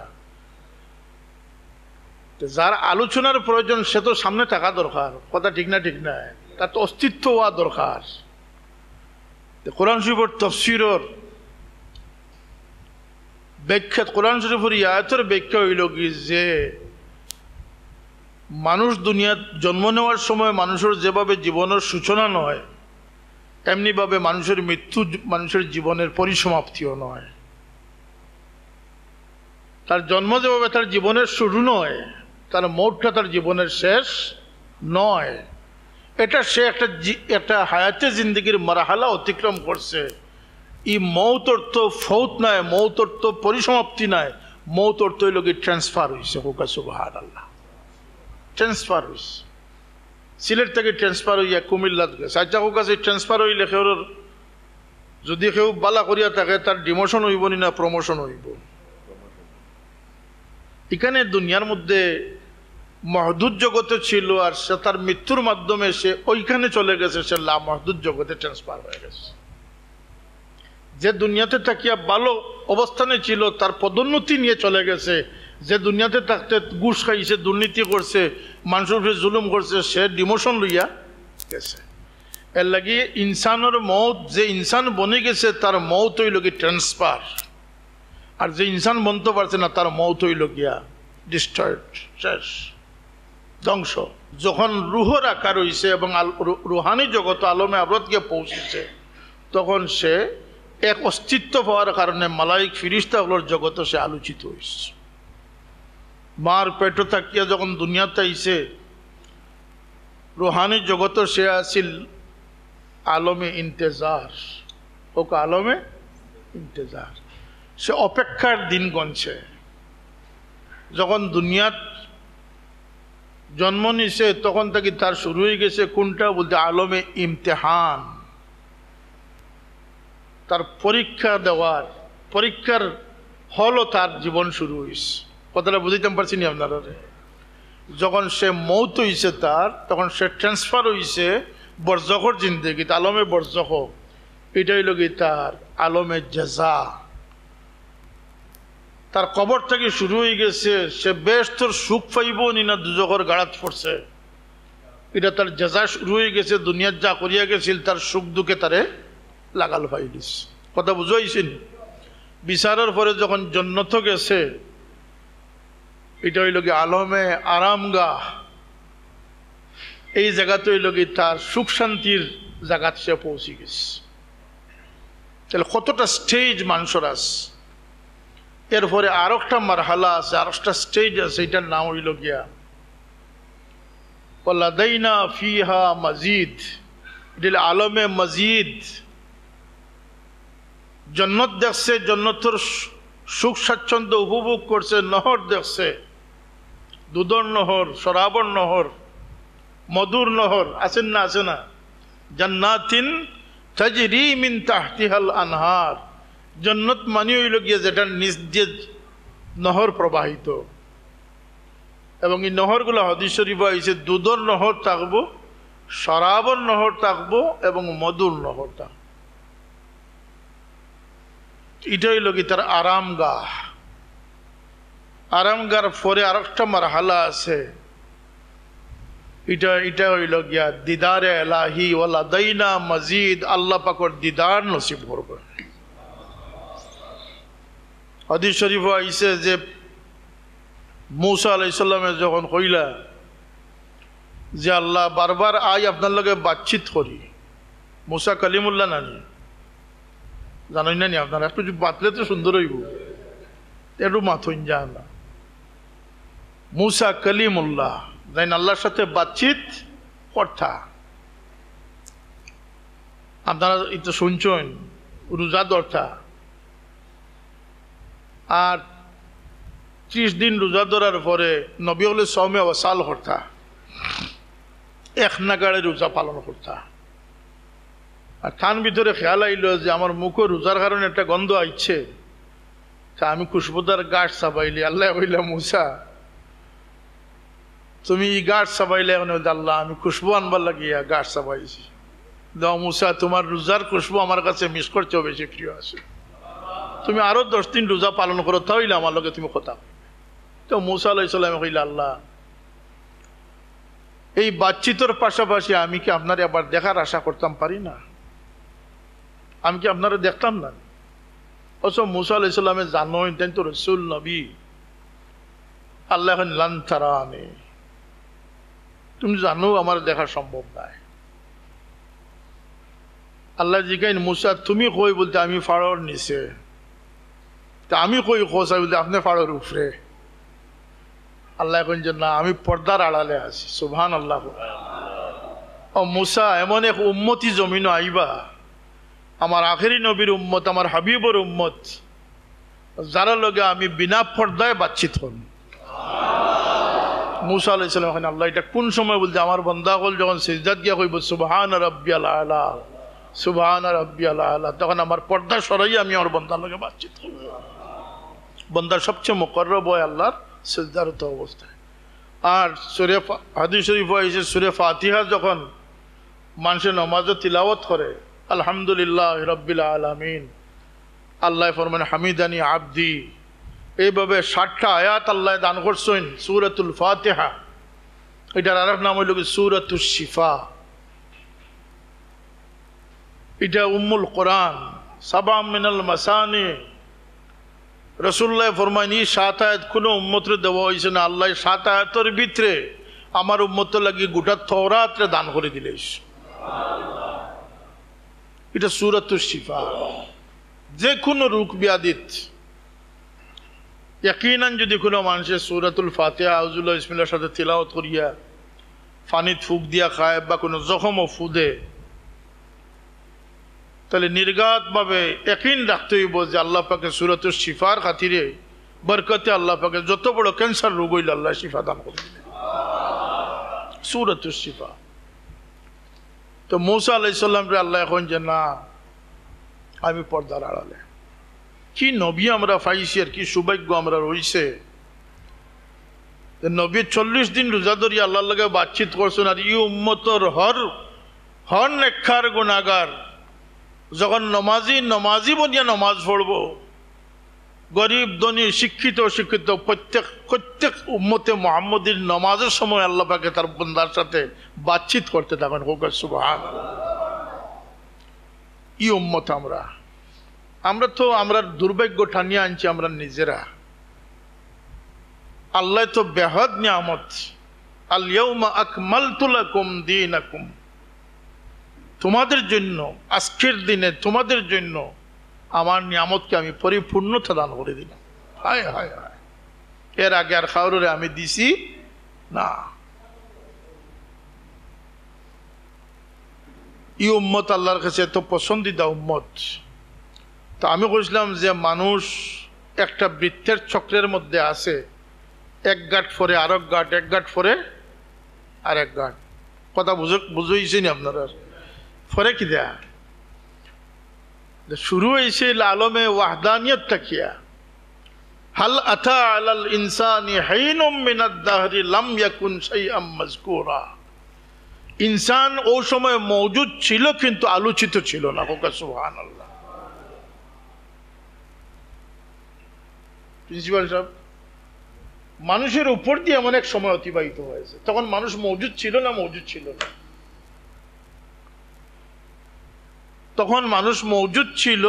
যার আলোচনার প্রয়োজন সে তো সামনে থাকা দরকার কথা ঠিক না ঠিক না তার তো অস্তিত্ব হওয়া দরকার কোরআন শরীফর তফসিরর ব্যাখ্যাত কোরআন শরীফর ইয়াতের ব্যাখ্যা হইল কি যে মানুষ দুনিয়া জন্ম নেওয়ার সময় মানুষের যেভাবে জীবনের সূচনা নয় তেমনিভাবে মানুষের মৃত্যু মানুষের জীবনের পরিসমাপ্তিও নয় তার জন্ম যেভাবে তার জীবনের শুরু নয় তার মৌটটা তার জীবনের শেষ নয় এটা সে একটা একটা হায়াতে জিন্দগির মারাহালা অতিক্রম করছে ই মৌত অর্থ ফৌত নয় মৌত অর্থ পরিসমাপ্তি নয় মৌত অর্থ লোকের ট্রান্সফার হয়েছে হোকা সুবাহ আল্লাহ ট্রান্সফার হয়েছে সিলেট থেকে ট্রান্সফার হইয়া কুমিল্লাত গেছে আচ্ছা হোক কাছে ট্রান্সফার হইলে সেওর যদি সেও বালা করিয়া থাকে তার ডিমোশন হইব নি না প্রমোশন হইব এখানে দুনিয়ার মধ্যে মহদুদ জগতে ছিল আর সে তার মৃত্যুর মাধ্যমে সে ওইখানে চলে গেছে সে লা মহদুদ জগতে ট্রান্সফার হয়ে গেছে যে দুনিয়াতে থাকিয়া ভালো অবস্থানে ছিল তার পদোন্নতি নিয়ে চলে গেছে যে দুনিয়াতে থাকতে ঘুষ খাইছে দুর্নীতি করছে মানুষের উপরে জুলুম করছে সে ডিমোশন লইয়া গেছে এর লাগে ইনসানের মত যে ইনসান বনে গেছে তার মত হইল কি ট্রান্সফার আর যে ইনসান বনতে পারছে না তার মত হইল গিয়া ডিস্টার্ড শেষ ধ্বংস যখন রুহর আকার হইছে এবং রুহানি জগৎ আলমে আবরত গিয়ে পৌঁছেছে তখন সে এক অস্তিত্ব পাওয়ার কারণে মালাইক ফিরিস্তাগুলোর জগতে সে আলোচিত হয়েছে মার পেটে থাকিয়া যখন দুনিয়াতে আইসে রুহানি জগত সে আসিল আলমে ইন্তজার ওক আলমে ইন্তজার সে অপেক্ষার দিন গনছে যখন দুনিয়াত জন্ম নিছে তখন থেকে তার শুরু হয়ে গেছে কোনটা বলতে আলমে ইমতেহান তার পরীক্ষা দেওয়ার পরীক্ষার হলও তার জীবন শুরু হয়েছে কথাটা বুঝাইতাম পারছি নি আপনার যখন সে মৌত হইছে তার তখন সে ট্রান্সফার হইছে বরজখর জিন্দগিতে আলমে বরজখ এটাই হইল কি তার আলমে জেজা তার কবর থেকে শুরু হয়ে গেছে সে বেশ তোর সুখ পাইব নি না দুজকর গাড়াত পড়ছে এটা তার জেজা শুরু হয়ে গেছে দুনিয়ার যা করিয়া গেছিল তার সুখ দুঃখে তারে লাগাল পাই দিস কথা বুঝাইছেন বিচারের পরে যখন জন্নত গেছে এটা হইল কি আলমে আরামগা এই জায়গাতে হইল কি তার সুখ শান্তির জায়গাতে সে পৌঁছে গেছে তাহলে কতটা স্টেজ মানুষের আছে এরপরে আর একটা মারহালা আছে আর একটা স্টেজ আছে এটার নাম হইল গিয়া লাদাইনা ফিহা মজিদ এটা আলমে মজিদ জন্নত দেখছে জন্নতর সুখ স্বাচ্ছন্দ্য উপভোগ করছে নহর দেখছে দুধর নহর সরাবর নহর মধুর নহর আছেন না আছে না জান্নাতিন তাজরি মিন তাহতিহাল আনহার জন্নত মানি হইল গিয়ে যেটা নিজ দিয়ে নহর প্রবাহিত এবং এই নহরগুলো হদিশ্বরী বা হয়েছে দুধর নহর থাকবো শরাবর নহর থাকবো এবং মধুর নহর থাকবো এটা হইল কি তার আরামগাহ আরামগার পরে একটা মারহালা আছে এটা এটা হইল গিয়া দিদারে এলাহি ওলা দইনা মজিদ আল্লাহ পাকর দিদার নসিব করবে হদিস শরীফ আইসে যে মৌসা আলাইসাল্লামে যখন কইলা যে আল্লাহ বারবার আই আপনার লগে বাতচিত করি মূসা কালিমুল্লা নানি জানেন না নি আপনারা একটু বাতলে তো সুন্দর হইব একটু মাথইন যা না মুসা কলিমুল্লাহ যাই আল্লাহর সাথে বাতচিত কথা আপনারা এটা শুনছেন রোজা দর্থা আর ত্রিশ দিন রোজা ধরার পরে নবী হলে সৌমে অবসাল হর্থা এক নাগাড়ে রোজা পালন করতা আর থান ভিতরে খেয়াল আইল যে আমার মুখে রোজার কারণে একটা গন্ধ আইছে তা আমি খুশবুদার গাছ চাপাইলি আল্লাহ হইলা মুসা তুমি এই গাছ সাবাইলে এখন আল্লাহ আমি খুশবু আনবার লাগিয়া গাছ সাবাইছি দাও মুসা তোমার রোজার খুশবু আমার কাছে মিস করছে বেশি প্রিয় আছে তুমি আরো দশ দিন রোজা পালন করো তাহলে আমার লগে তুমি কথা তো মুসা আলাইসাল্লাম হইলে আল্লাহ এই বাচ্চিতর পাশাপাশি আমি কি আপনার আবার দেখার আশা করতাম পারি না আমি কি আপনারা দেখতাম না অস মুসা আলাইসাল্লামে জানো তাই তো রসুল নবী আল্লাহ লান্তারা লান আমি তুমি জানো আমার দেখা সম্ভব নাই আল্লাহ কেন মুসা তুমি কই বলতে আমি ফাড়র নিচে তা আমি কই খোসাই বলতে আপনি ফাড়র উফরে আল্লাহ কইন যে না আমি পর্দার আড়ালে আছি সুভান আল্লাহ ও মুসা এমন এক উম্মতি জমিন আইবা আমার আখেরি নবীর উম্মত আমার হাবিবর উম্মত যারা লগে আমি বিনা পর্দায় বাচ্চিত হন মুসা আলাহ ইসলাম এখন আল্লাহ এটা কোন সময় বলছে আমার বন্দাগল যখন সিজদাত গিয়া কইব সুবহান রব্বিয়াল আলা সুবহান রব্বিয়াল আলা তখন আমার পর্দা সরাই আমি আমার বন্দার লগে বাতচিত বন্দার সবচেয়ে মোকর্রব বয় আল্লাহর সিজদারত অবস্থায় আর সুরে হাদি শরীফ হয়েছে সুরে ফাতিহা যখন মানুষে নমাজে তিলাওয়াত করে আলহামদুলিল্লাহ রব্বিল আলমিন আল্লাহ ফরমান হামিদানি আব্দি এইভাবে ষাটটা আয়াত আল্লাহ দান করছেন সুরতুল ফাতেহা এটার আরেক নাম হইল সুরতুল শিফা এটা উম্মুল কোরআন সাবা মিনাল মাসানি রসুল্লাহ ফরমাইনি সাত আয়াত কোনো উম্মতরে দেওয়া হয়েছে না আল্লাহ সাত আয়াতের ভিতরে আমার উম্মত লাগি গোটা থরাত্রে দান করে দিলে এটা সুরতুল শিফা যে কোনো রুখ ব্যাধিত ইয়াকিনান যদি কোনো মানুষের সৌরাতুল ফাতে আউজুল্লাহ ইসমিল্লার সাথে তিলাওত করিয়া ফানিত ফুক দিয়া খায় বা কোনো ও ফুদে তাহলে নির্ঘাতভাবে একইন রাখতে হইব যে আল্লাহ পাকে সুরতুল শিফার খাতিরে বরকতে আল্লাহ পাকে যত বড় ক্যান্সার রোগ হইলে আল্লাহ শিফা দান করবে সুরতুল শিফা তো মৌসা আলাইসাল্লাম আল্লাহ এখন যে না আমি পর্দার আড়ালে কি নবী আমরা পাইছি আর কি সৌভাগ্য আমরা রয়েছে নবী চল্লিশ দিন রোজা ধরি আল্লাহর লগে বাতচিত করছেন আর ই উম্মতর হর হর নেখার গুণাগার যখন নমাজি নমাজি বনিয়া নমাজ পড়ব গরিব ধনী শিক্ষিত অশিক্ষিত প্রত্যেক প্রত্যেক উম্মতে মোহাম্মদীর নমাজের সময় আল্লাহ পাকে তার বন্ধার সাথে বাতচিত করতে থাকেন হোক সুবাহ ই উম্মত আমরা আমরা তো আমরা দুর্ভাগ্য টানিয়ে আনছি আমরা নিজেরা আল্লাহ তো বেহদ নিয়ামত আলিয়াউমা আকমাল তুলাকুম দিন তোমাদের জন্য আজকের দিনে তোমাদের জন্য আমার নিয়ামতকে আমি পরিপূর্ণতা দান করে দিলাম হায় হায় হায় এর আগে আর খাওয়ারে আমি দিছি না ই উম্মত আল্লাহর কাছে এত পছন্দিদা উম্মত তো আমি বুঝলাম যে মানুষ একটা বৃত্তের চক্রের মধ্যে আছে এক গাঁট ফরে আর এক গাঁট এক গাঁট ফরে আর এক গাঁট কথা বুঝো বুঝেছেন আপনারা ফরে কি দেয়া শুরু হয়েছে আলমে ওয়াহদানিয়ত থাকিয়া হাল আথা আলাল ইনসানি হাইনুম মিনাদ দাহরি লাম ইয়াকুন শাইআম মাযকুরা ইনসান ও সময় মজুদ ছিল কিন্তু আলোচিত ছিল না হোকা আল্লাহ প্রিন্সিপাল সাহেব মানুষের উপর দিয়ে এমন এক সময় অতিবাহিত হয়েছে তখন মানুষ মজুদ ছিল না মজুদ ছিল না তখন মানুষ মজুদ ছিল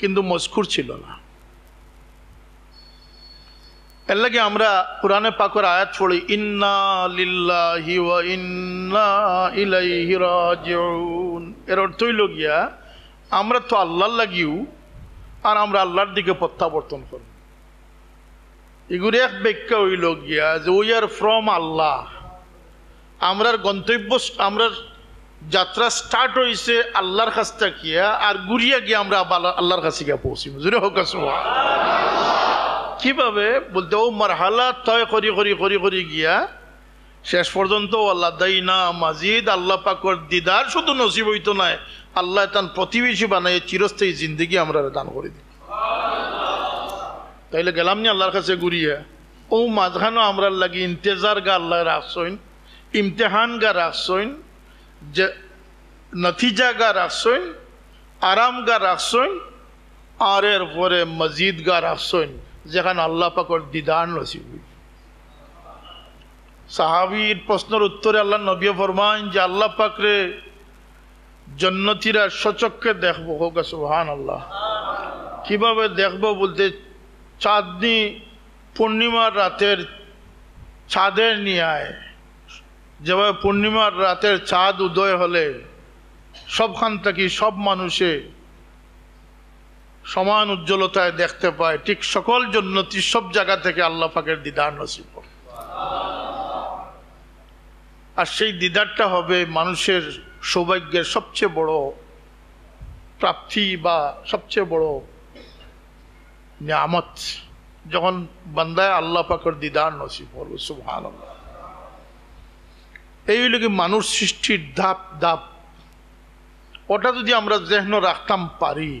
কিন্তু মজকুর ছিল না এর লাগে আমরা পুরানে পাকর আয়াত ছড়ি ইন্না লিল্লাহি ইন্না ইলাইহি রাজিউন এর অর্থ হইল গিয়া আমরা তো আল্লাহ লাগিও আর আমরা আল্লাহর দিকে প্রত্যাবর্তন করব এগুলি এক ব্যাখ্যা হইল গিয়া যে উই আর ফ্রম আল্লাহ আমরার গন্তব্য আমরার যাত্রা স্টার্ট হয়েছে আল্লাহর কাছ গিয়া আর ঘুরিয়া গিয়ে আমরা আল্লাহর কাছে গিয়া পৌঁছিব যদি হোক কিভাবে বলতে ও মারহালা তয় করি করি করি করি গিয়া শেষ পর্যন্ত আল্লাহ না মাজিদ আল্লাহ পাকর দিদার শুধু নসিব হইতো নয় আল্লাহ তান প্রতিবেশী বানাই চিরস্থায়ী জিন্দিগি আমরা দান করে দিই তাইলে গেলাম নি আল্লাহর কাছে ঘুরিয়ে ও মাঝখানো আমরা লাগি ইন্তেজার গা আল্লাহ রাখছইন ইমতেহান গা রাখছইন যে নথিজা গা রাখছইন আরাম গা রাখছইন আর এর পরে মজিদ গা রাখছইন যেখানে আল্লাহ পাকর দিদান নসিব সাহাবির প্রশ্নের উত্তরে আল্লাহ নবী ফরমান যে আল্লাহ পাকরে জন্নতিরা সচক্ষে দেখবো হোক সুহান আল্লাহ কিভাবে দেখবো বলতে চাঁদনি পূর্ণিমার রাতের চাঁদের নিয়ায় যেভাবে পূর্ণিমার রাতের চাঁদ উদয় হলে সবখান থেকে সব মানুষে সমান উজ্জ্বলতায় দেখতে পায় ঠিক সকল জন্য সব জায়গা থেকে আল্লাহ পাকের দিদার নসিব আর সেই দিদারটা হবে মানুষের সৌভাগ্যের সবচেয়ে বড় প্রাপ্তি বা সবচেয়ে বড় নিয়ামত যখন বান্দায় আল্লাহ পাকর দিদার নসিব হল সুহান এই হইল কি মানুষ সৃষ্টির ধাপ ধাপ ওটা যদি আমরা যেহন রাখতাম পারি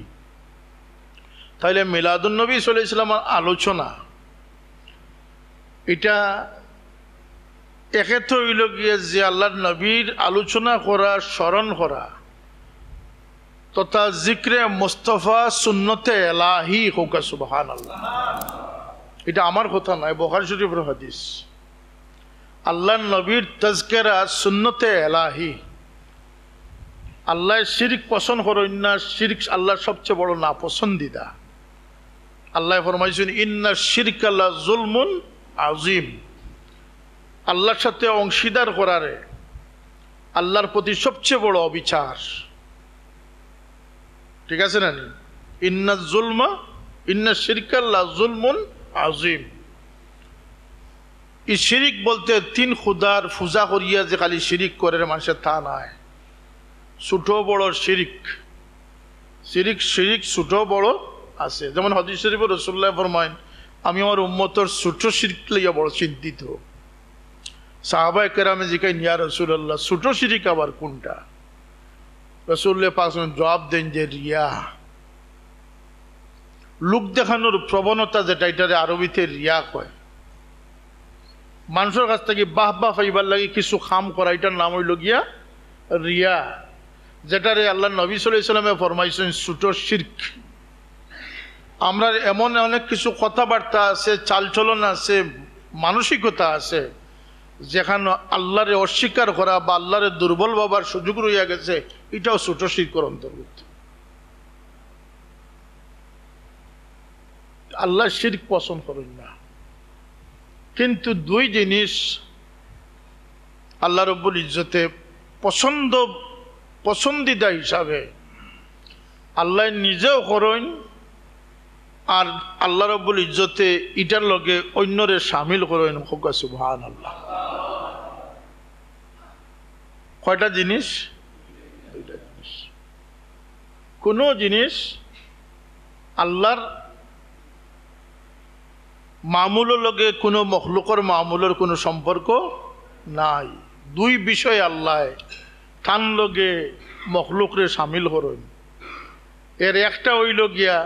তাহলে মিলাদুলনবী সাল্লাহ ইসলামের আলোচনা এটা একে তো হইল যে আল্লাহ নবীর আলোচনা করা স্মরণ করা তথা জিক্রে মোস্তফা সুন্নতে এলাহি হোকা সুবহান আল্লাহ এটা আমার কথা নয় বহার শরীফ হাদিস আল্লাহ নবীর তজকেরা সুন্নতে এলাহি আল্লাহ শিরিক পছন্দ করেন না শিরিক আল্লাহ সবচেয়ে বড় না পছন্দিদা আল্লাহ ফরমাইছেন ইন্না শিরক আল্লাহ জুলমুন আজিম আল্লাহর সাথে অংশীদার করারে আল্লাহর প্রতি সবচেয়ে বড় অবিচার ঠিক আছে না নি ইন্না জুলমা ইন্না শিরকাল্লা জুলমুন আজিম এই শিরিক বলতে তিন খুদার ফুজা করিয়া যে খালি শিরিক করে মানুষের তা নয় ছোট বড় শিরিক শিরিক শিরিক ছোট বড় আছে যেমন হদি শরীফ রসুল্লাহ ফরমাইন আমি আমার উম্মতর ছোট শিরিক লইয়া বড় চিন্তিত সাহাবাই কেরামে জিকাই নিয়া রসুল্লাহ ছোট শিরিক আবার কোনটা রসুল্লাহ পাকসম জবাব দেন যে রিয়া লুক দেখানোর প্রবণতা যেটা এটারে আরবিতে রিয়া কয় মানুষের কাছ থেকে বাহ বাহ ফাইবার লাগে কিছু খাম করা এটার নাম হইল গিয়া রিয়া যেটারে আল্লাহ নবী সাল ইসলামে ফরমাইছেন ছোট শির্ক আমরা এমন অনেক কিছু কথাবার্তা আছে চালচলন আছে মানসিকতা আছে যেখানে আল্লাহরে অস্বীকার করা বা আল্লাহরে দুর্বল বাবার সুযোগ রইয়া গেছে এটাও ছোট শিকর অন্তর্ভুক্ত আল্লাহ শির্ক পছন্দ করেন না কিন্তু দুই জিনিস আল্লাহ রব্বুল ইজ্জতে পছন্দ পছন্দিদা হিসাবে আল্লাহ নিজেও করেন আর আল্লাহ রব্বুল ইজ্জতে ইটার লগে অন্যরে সামিল করেন হোকা আল্লাহ কয়টা জিনিস কোন জিনিস কোনো জিনিস আল্লাহর মামুলের লগে কোনো মখলুকর মামুলের কোনো সম্পর্ক নাই দুই বিষয় আল্লাহ তান লগে মখলুকরে সামিল করেন এর একটা হইল গিয়া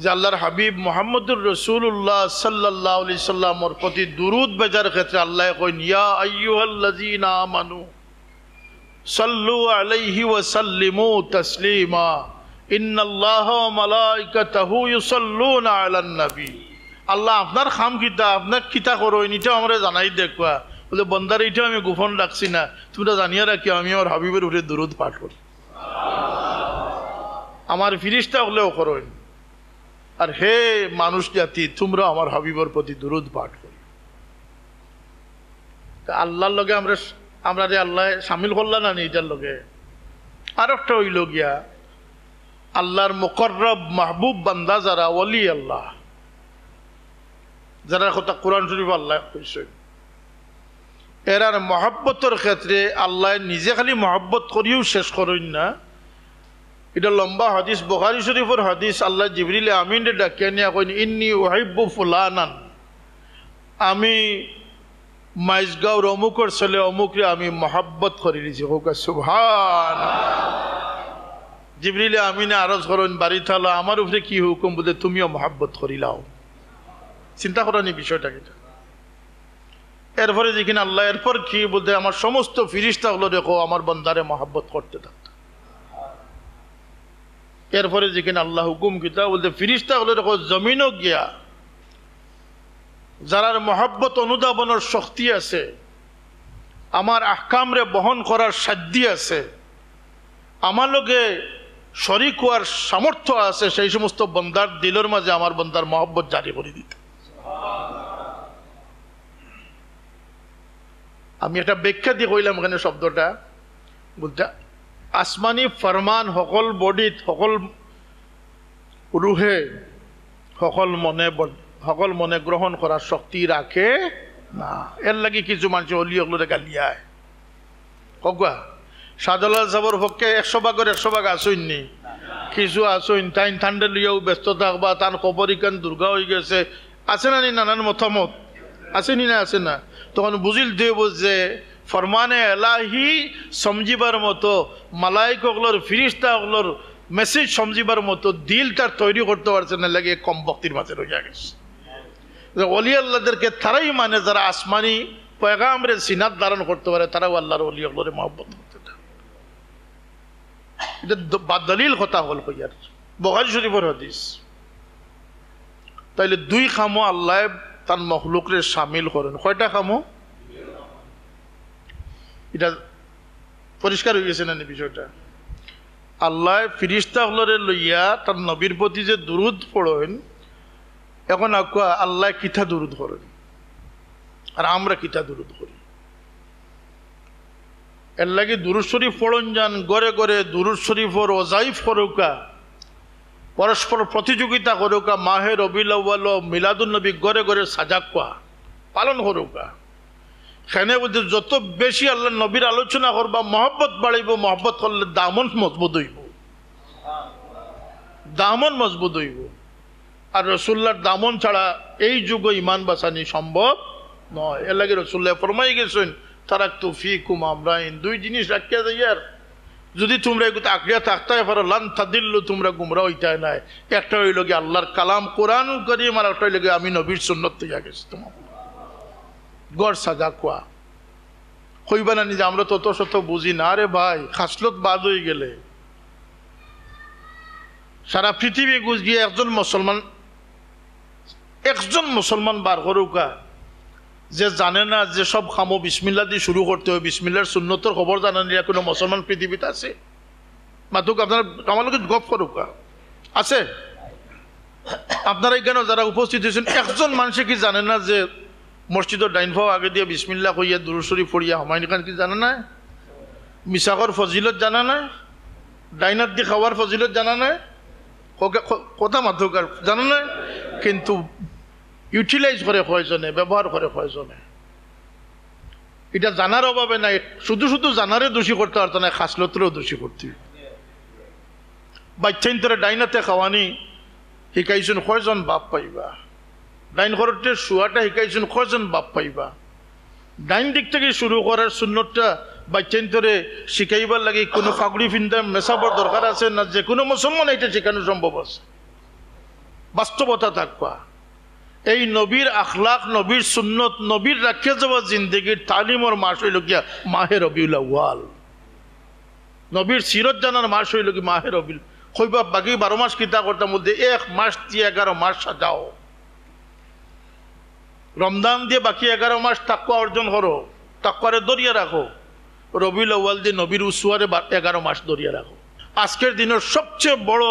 যে আল্লাহর হাবিব মোহাম্মদুর রসুল্লাহ সাল্লাহ আলি সাল্লামর প্রতি দুরুদ বেজার ক্ষেত্রে আল্লাহ কইন ইয়া আইয়ুহাল্লাজিনা আমানু সাল্লু আলাইহি ওয়া সাল্লিমু তাসলিমা ইন্নাল্লাহ আল্লাহ খাম কিতা কিতা জানাই আমি না জানিয়ে আমি আমার ফিরিস্তা উঠে পাঠ হলেও করো আর হে মানুষ জাতি তোমরা আমার হাবিবর প্রতি দুরুদ পাঠ করি আল্লাহর লগে আমরা আমরা যে আল্লাহ সামিল করলাম না নিজের লগে আর একটা হইল গিয়া আল্লাহর মোকর্রব মাহবুব বান্দা যারা অলি আল্লাহ যারা কথা কোরআন শরীফ আল্লাহ কইসই এরার মহব্বতর ক্ষেত্রে আল্লাহ নিজে খালি মহব্বত করিও শেষ করেন না এটা লম্বা হাদিস বোখারি শরীফের হাদিস আল্লাহ জিবরিলে আমিন ডাকিয়া নিয়ে কইন ইন্নি ওহাইব্বু ফুলানান আমি মাইজগাঁওর অমুকর ছেলে অমুকরে আমি মহাব্বত করে দিয়েছি হোকা সুভান জিবরিলে আমিনে আরজ করেন বাড়ি থালা আমার উপরে কি হুকুম বলে তুমিও মহাব্বত করিলাও চিন্তা করানি কিন্তু এরপরে দেখিন আল্লাহ এরপর কি বলতে আমার সমস্ত ফিরিস্তাগুলো দেখো আমার বন্ধারে মহাব্বত করতে থাকো এরপরে যেখানে আল্লাহ হুকুম কিতা বলতে ফিরিস্তা হলে দেখো জমিনও গিয়া যারার মহাব্বত অনুধাবনের শক্তি আছে আমার আহকামরে বহন করার সাধ্যি আছে আমার লোকে শরিক হওয়ার সামর্থ্য আছে সেই সমস্ত বন্দার দিলের মাঝে আমার বন্দার মহব্বত জারি করে দিতে আমি একটা ব্যাখ্যা দিয়ে কইলাম এখানে শব্দটা বলতে আসমানী ফরমান সকল বডিত সকল ৰুহে সকল মনে সকল মনে গ্ৰহণ কৰাৰ শক্তি ৰাখে না এর লাগে কিছু মানুষ অলিয়গুলোরে গালিয়ায় কগুয়া শাহজালাল সাহর পক্ষে একশো ভাগের একশো ভাগ আসইন নি কিছু আসইন তাই ঠান্ডা লইয়াও ব্যস্ত থাকবা তান ইকান দুর্গা হয়ে গেছে আছে না নি নানান মতামত আছে নি না আছে না তখন বুঝিল দেব যে ফরমানে এলাহি সমজিবার মতো ফিরিস্তা ওগুলোর মেসেজ সমজিবার মতো দিল তার তৈরি করতে পারছে না লাগে কম ভক্তির মাঝে রয়ে গেছে অলি আল্লাহদেরকে তারাই মানে যারা আসমানি পয়গামরে সিনাত ধারণ করতে পারে তারাও আল্লাহর অলি আল্লাহরে মহব্বত করতে এটা দলিল কথা হল হইয়ার বহারি শরীফর হদিস তাইলে দুই খামো আল্লাহ তার মহলুকরে সামিল করেন কয়টা খামো এটা পরিষ্কার হয়ে গেছে না বিষয়টা আল্লাহ ফিরিস্তা হলরে লইয়া তার নবীর প্রতি যে দুরুদ পড়েন এখন আকুয়া আল্লাহ কিথা দুরুদ করেন আর আমরা কিথা দুরুদ করি এর লাগে দুরুদ শরীফ পড়ন যান গড়ে গড়ে দুরুদ শরীফর ওজাইফ করুকা পরস্পর প্রতিযোগিতা করুকা মাহের অবিল মিলাদুল নবী গড়ে গড়ে সাজাকুয়া পালন করুকা সেনে বলছে যত বেশি আল্লাহ নবীর আলোচনা করবা মহব্বত বাড়াইব মহব্বত করলে দামন মজবুত হইব দামন মজবুত হইব আর রসুল্লার দামন ছাড়া এই যুগ ইমান বাসানি সম্ভব নয় এর লাগে রসুল্লাহ ফরমাই গেছেন তারাক তো ফি কুম আমরাইন দুই জিনিস রাখিয়া যাই আর যদি তোমরা এগুলো আঁকড়িয়া থাকতে পারো লান থাদিল্লু তোমরা গুমরা হইতে নাই একটা হইল গিয়ে আল্লাহর কালাম কোরআন করিম আর একটা হইল গিয়ে আমি নবীর সুন্নত তৈয়া গেছি তোমার গড় সাজা কোয়া হইবা না নিজে আমরা তত শত বুঝি না রে ভাই খাসলত বাদ হয়ে গেলে সারা পৃথিবী গুজ গিয়ে একজন মুসলমান একজন মুসলমান বার করুকা যে জানে না যে সব খামো বিসমিল্লা দিয়ে শুরু করতে হবে বিসমিল্লার সুন্নতর খবর জানা নিয়ে কোনো মুসলমান পৃথিবীতে আছে মাতুক আপনার আমাদের গপ করুকা আছে আপনারা এখানে যারা উপস্থিত হয়েছেন একজন মানুষে কি জানে না যে মসজিদের ডাইনফাও আগে দিয়ে বিসমিল্লা কইয়া দুরুসরি ফুড়িয়া হুমায়ুন খান কি জানা নাই মিসাকর ফজিলত জানা নাই ডাইনার দি খাওয়ার ফজিলত জানা নাই কথা আর জানা নাই কিন্তু ইউটিলাইজ করে কয়জনে ব্যবহার করে কয়জনে এটা জানার অভাবে নাই শুধু শুধু জানারে দোষী করতে পারত না খাসলতরেও দোষী করতে বাচ্চাইন ডাইনাতে খাওয়ানি শিকাইছেন কয়জন বাপ পাইবা ডাইন ঘরতে শুয়াটা শিকাইছেন কজন বাপ পাইবা ডাইন দিক থেকে শুরু করার শূন্যটা বাচ্চান্তরে শিখাইবার লাগে কোনো পাগড়ি ফিন্দা মেশাবার দরকার আছে না যে কোনো মুসলমান এটা শেখানো সম্ভব আছে বাস্তবতা থাকবা এই নবীর আখলাখ নবীর সুন্নত নবীর রাখিয়া যাওয়া জিন্দগির তালিমর মাস হইল গিয়া মাহে রবিউল ওয়াল নবীর সিরত জানার মাস হইল কি মাহে রবিউল হইবা বাকি বারো মাস কিতা করতাম মধ্যে এক মাস তি এগারো মাস সাজাও রমদান দিয়ে বাকি এগারো মাস তাকুয়া অর্জন করো তাকুয়ারে দরিয়া রাখো রবি আউ্য়াল দিয়ে নবীর উসুয়ারে এগারো মাস দরিয়া রাখো আজকের দিনের সবচেয়ে বড়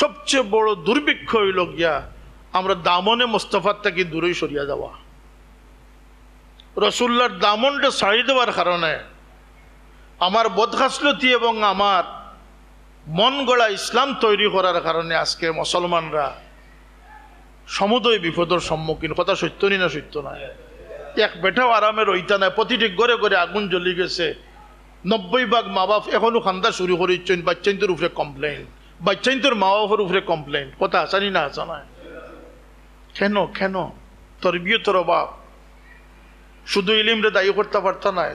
সবচেয়ে বড় দুর্ভিক্ষ হইল গিয়া আমরা দামনে মোস্তফার থেকে দূরেই সরিয়া যাওয়া রসুল্লার দামনটা সারিয়ে দেওয়ার কারণে আমার বদখাসলতি এবং আমার মন গড়া ইসলাম তৈরি করার কারণে আজকে মুসলমানরা সমুদয় বিপদর সম্মুখীন কথা সত্য নি না সত্য নাই এক বেটাও আরামে ওইটা নাই প্রতিটি গড়ে গড়ে আগুন জ্বলি গেছে নব্বই ভাগ মা বাপ এখনো খান্দা শুরু করে ইচ্ছেন বাচ্চাইন্তর উপরে কমপ্লেন বাচ্চাইন্তর মা বাপের উপরে কমপ্লেন কথা আসানি না আসা নাই কেন কেন তোর বিয়ে তোর বাপ শুধু ইলিমরে দায়ী করতে পারত নাই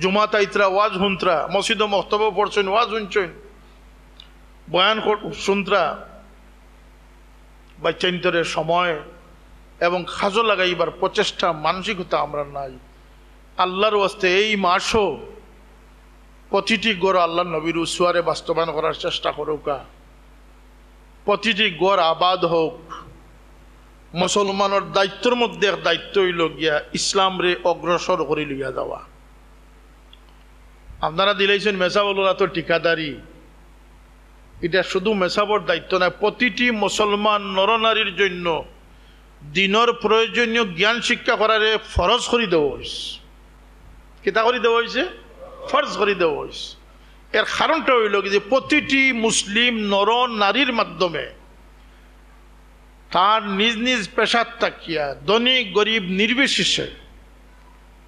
জুমা তাইতরা ওয়াজ হুন্ত্রা মসজিদ মস্তব পড়ছেন ওয়াজ হুনছেন বয়ান শুনতরা বাচ্চান্তরের সময় এবং খাজো লাগাইবার প্রচেষ্টা মানসিকতা আমরা নাই আল্লাহর ওয়াস্তে এই মাসও প্রতিটি গড় আল্লাহ নবীর উসুয়ারে বাস্তবায়ন করার চেষ্টা করুকা প্রতিটি গড় আবাদ হোক মুসলমানের দায়িত্বর মধ্যে এক দায়িত্ব হইল গিয়া ইসলাম রে অগ্রসর করে লইয়া দেওয়া আপনারা দিলেছেন মেসাবলরা তো ঠিকাদারি এটা শুধু মেসাবর দায়িত্ব না প্রতিটি মুসলমান নরনারীর জন্য দিনের প্রয়োজনীয় জ্ঞান শিক্ষা করার ফরজ করে দেওয়া হয়েছে কিতা করে দেওয়া হয়েছে ফরজ করে দেওয়া হয়েছে এর কারণটা হইল যে প্রতিটি মুসলিম নর নারীর মাধ্যমে তার নিজ নিজ পেশার তাকিয়া ধনী গরিব নির্বিশেষে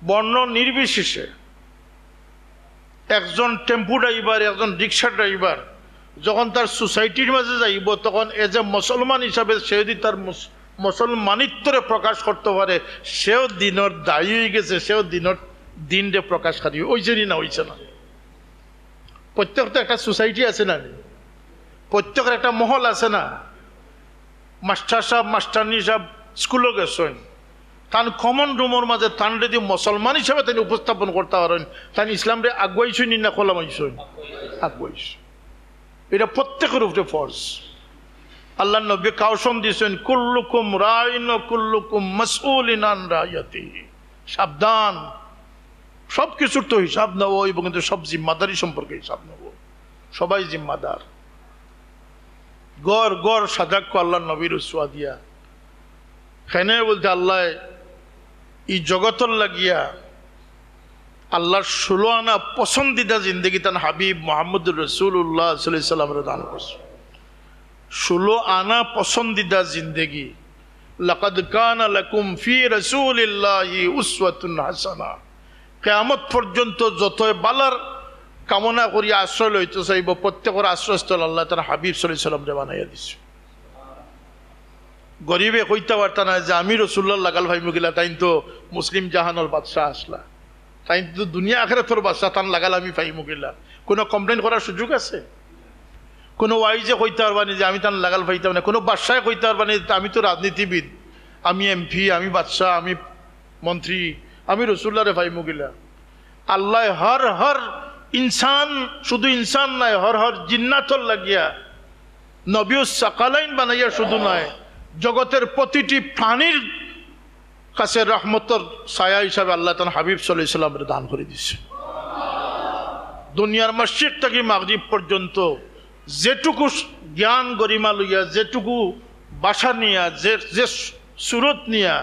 বর্ণ নির্বিশেষে একজন টেম্পু ড্রাইভার একজন রিক্সা ড্রাইভার যখন তার সোসাইটির মাঝে যাইব তখন এ যে মুসলমান হিসাবে সে যদি তার মুসলমানিত্বরে প্রকাশ করতে পারে সেও দিনের দায়ী হয়ে গেছে সেও দিনের দিনরে প্রকাশ করি ওইছে না ওইছে না তো একটা সোসাইটি আছে না প্রত্যেকের একটা মহল আছে না মাস্টার সাহেব মাস্টারনি সাহেব স্কুলও গেছেন তান কমন রুমের মাঝে তান যদি মুসলমান হিসাবে তিনি উপস্থাপন করতে পারেন তান ইসলামরে আগুয়াইছই না কলামাইছই আগুয়াইছ এটা প্রত্যেকের উপরে ফরজ আল্লাহ নবী কাউশন দিয়েছেন কুল্লুকুম রায়ন কুল্লুকুম মসউল ইনান রায়াতি সাবধান সব কিছুর তো হিসাব নেবো এবং কিন্তু সব জিম্মাদারি সম্পর্কে হিসাব নেবো সবাই জিম্মাদার গড় গড় সাজাক্য আল্লাহ নবীর উসুয়া দিয়া হেনে বলতে আল্লাহ ই জগতর লাগিয়া আল্লাহর ষোলো আনা পছন্দিদা জিন্দগি তান হাবিব মোহাম্মদুর রসুল্লাহ সাল্লামের দান করছে ষোলো আনা পছন্দিদা জিন্দগি লকদ কান লকুম ফি রসুল্লাহি উসওয়াতুন হাসানা কেয়ামত পর্যন্ত যতই বালার কামনা করি আশ্রয় লইতে চাইব প্রত্যেকের আশ্রয়স্থল আল্লাহ তার হাবিব সাল্লাহ সাল্লামরে বানাইয়া দিছে গরিবে কইতে পারত না যে আমি রসুল্লাহ লাগাল ভাই মুগিলা তাই তো মুসলিম জাহানর বাদশাহ আসলা তাই তো দুনিয়া আখেরে তোর বাচ্চা তান লাগাল আমি পাই মুকিল্লা কোনো কমপ্লেন করার সুযোগ আছে কোনো ওয়াইজে কইতে পারবা যে আমি তান লাগাল পাইতাম না কোনো বাদশায় কইতে পারবানি আমি তো রাজনীতিবিদ আমি এমপি আমি বাদশাহ আমি মন্ত্রী আমি রসুল্লারে ভাই মুগিলা আল্লাহ হর হর ইনসান শুধু ইনসান নাই হর হর জিন্নাথর লাগিয়া নবী সাকালাইন বানাইয়া শুধু নয় জগতের প্রতিটি প্রাণীর কাছে রহমতর ছায়া হিসাবে আল্লাহ তান হাবিব সাল্লাহ ইসলামের দান করে দিছে দুনিয়ার মসজিদ থেকে মাগজিব পর্যন্ত যেটুকু জ্ঞান গরিমা লইয়া যেটুকু বাসা নিয়া যে যে সুরত নিয়া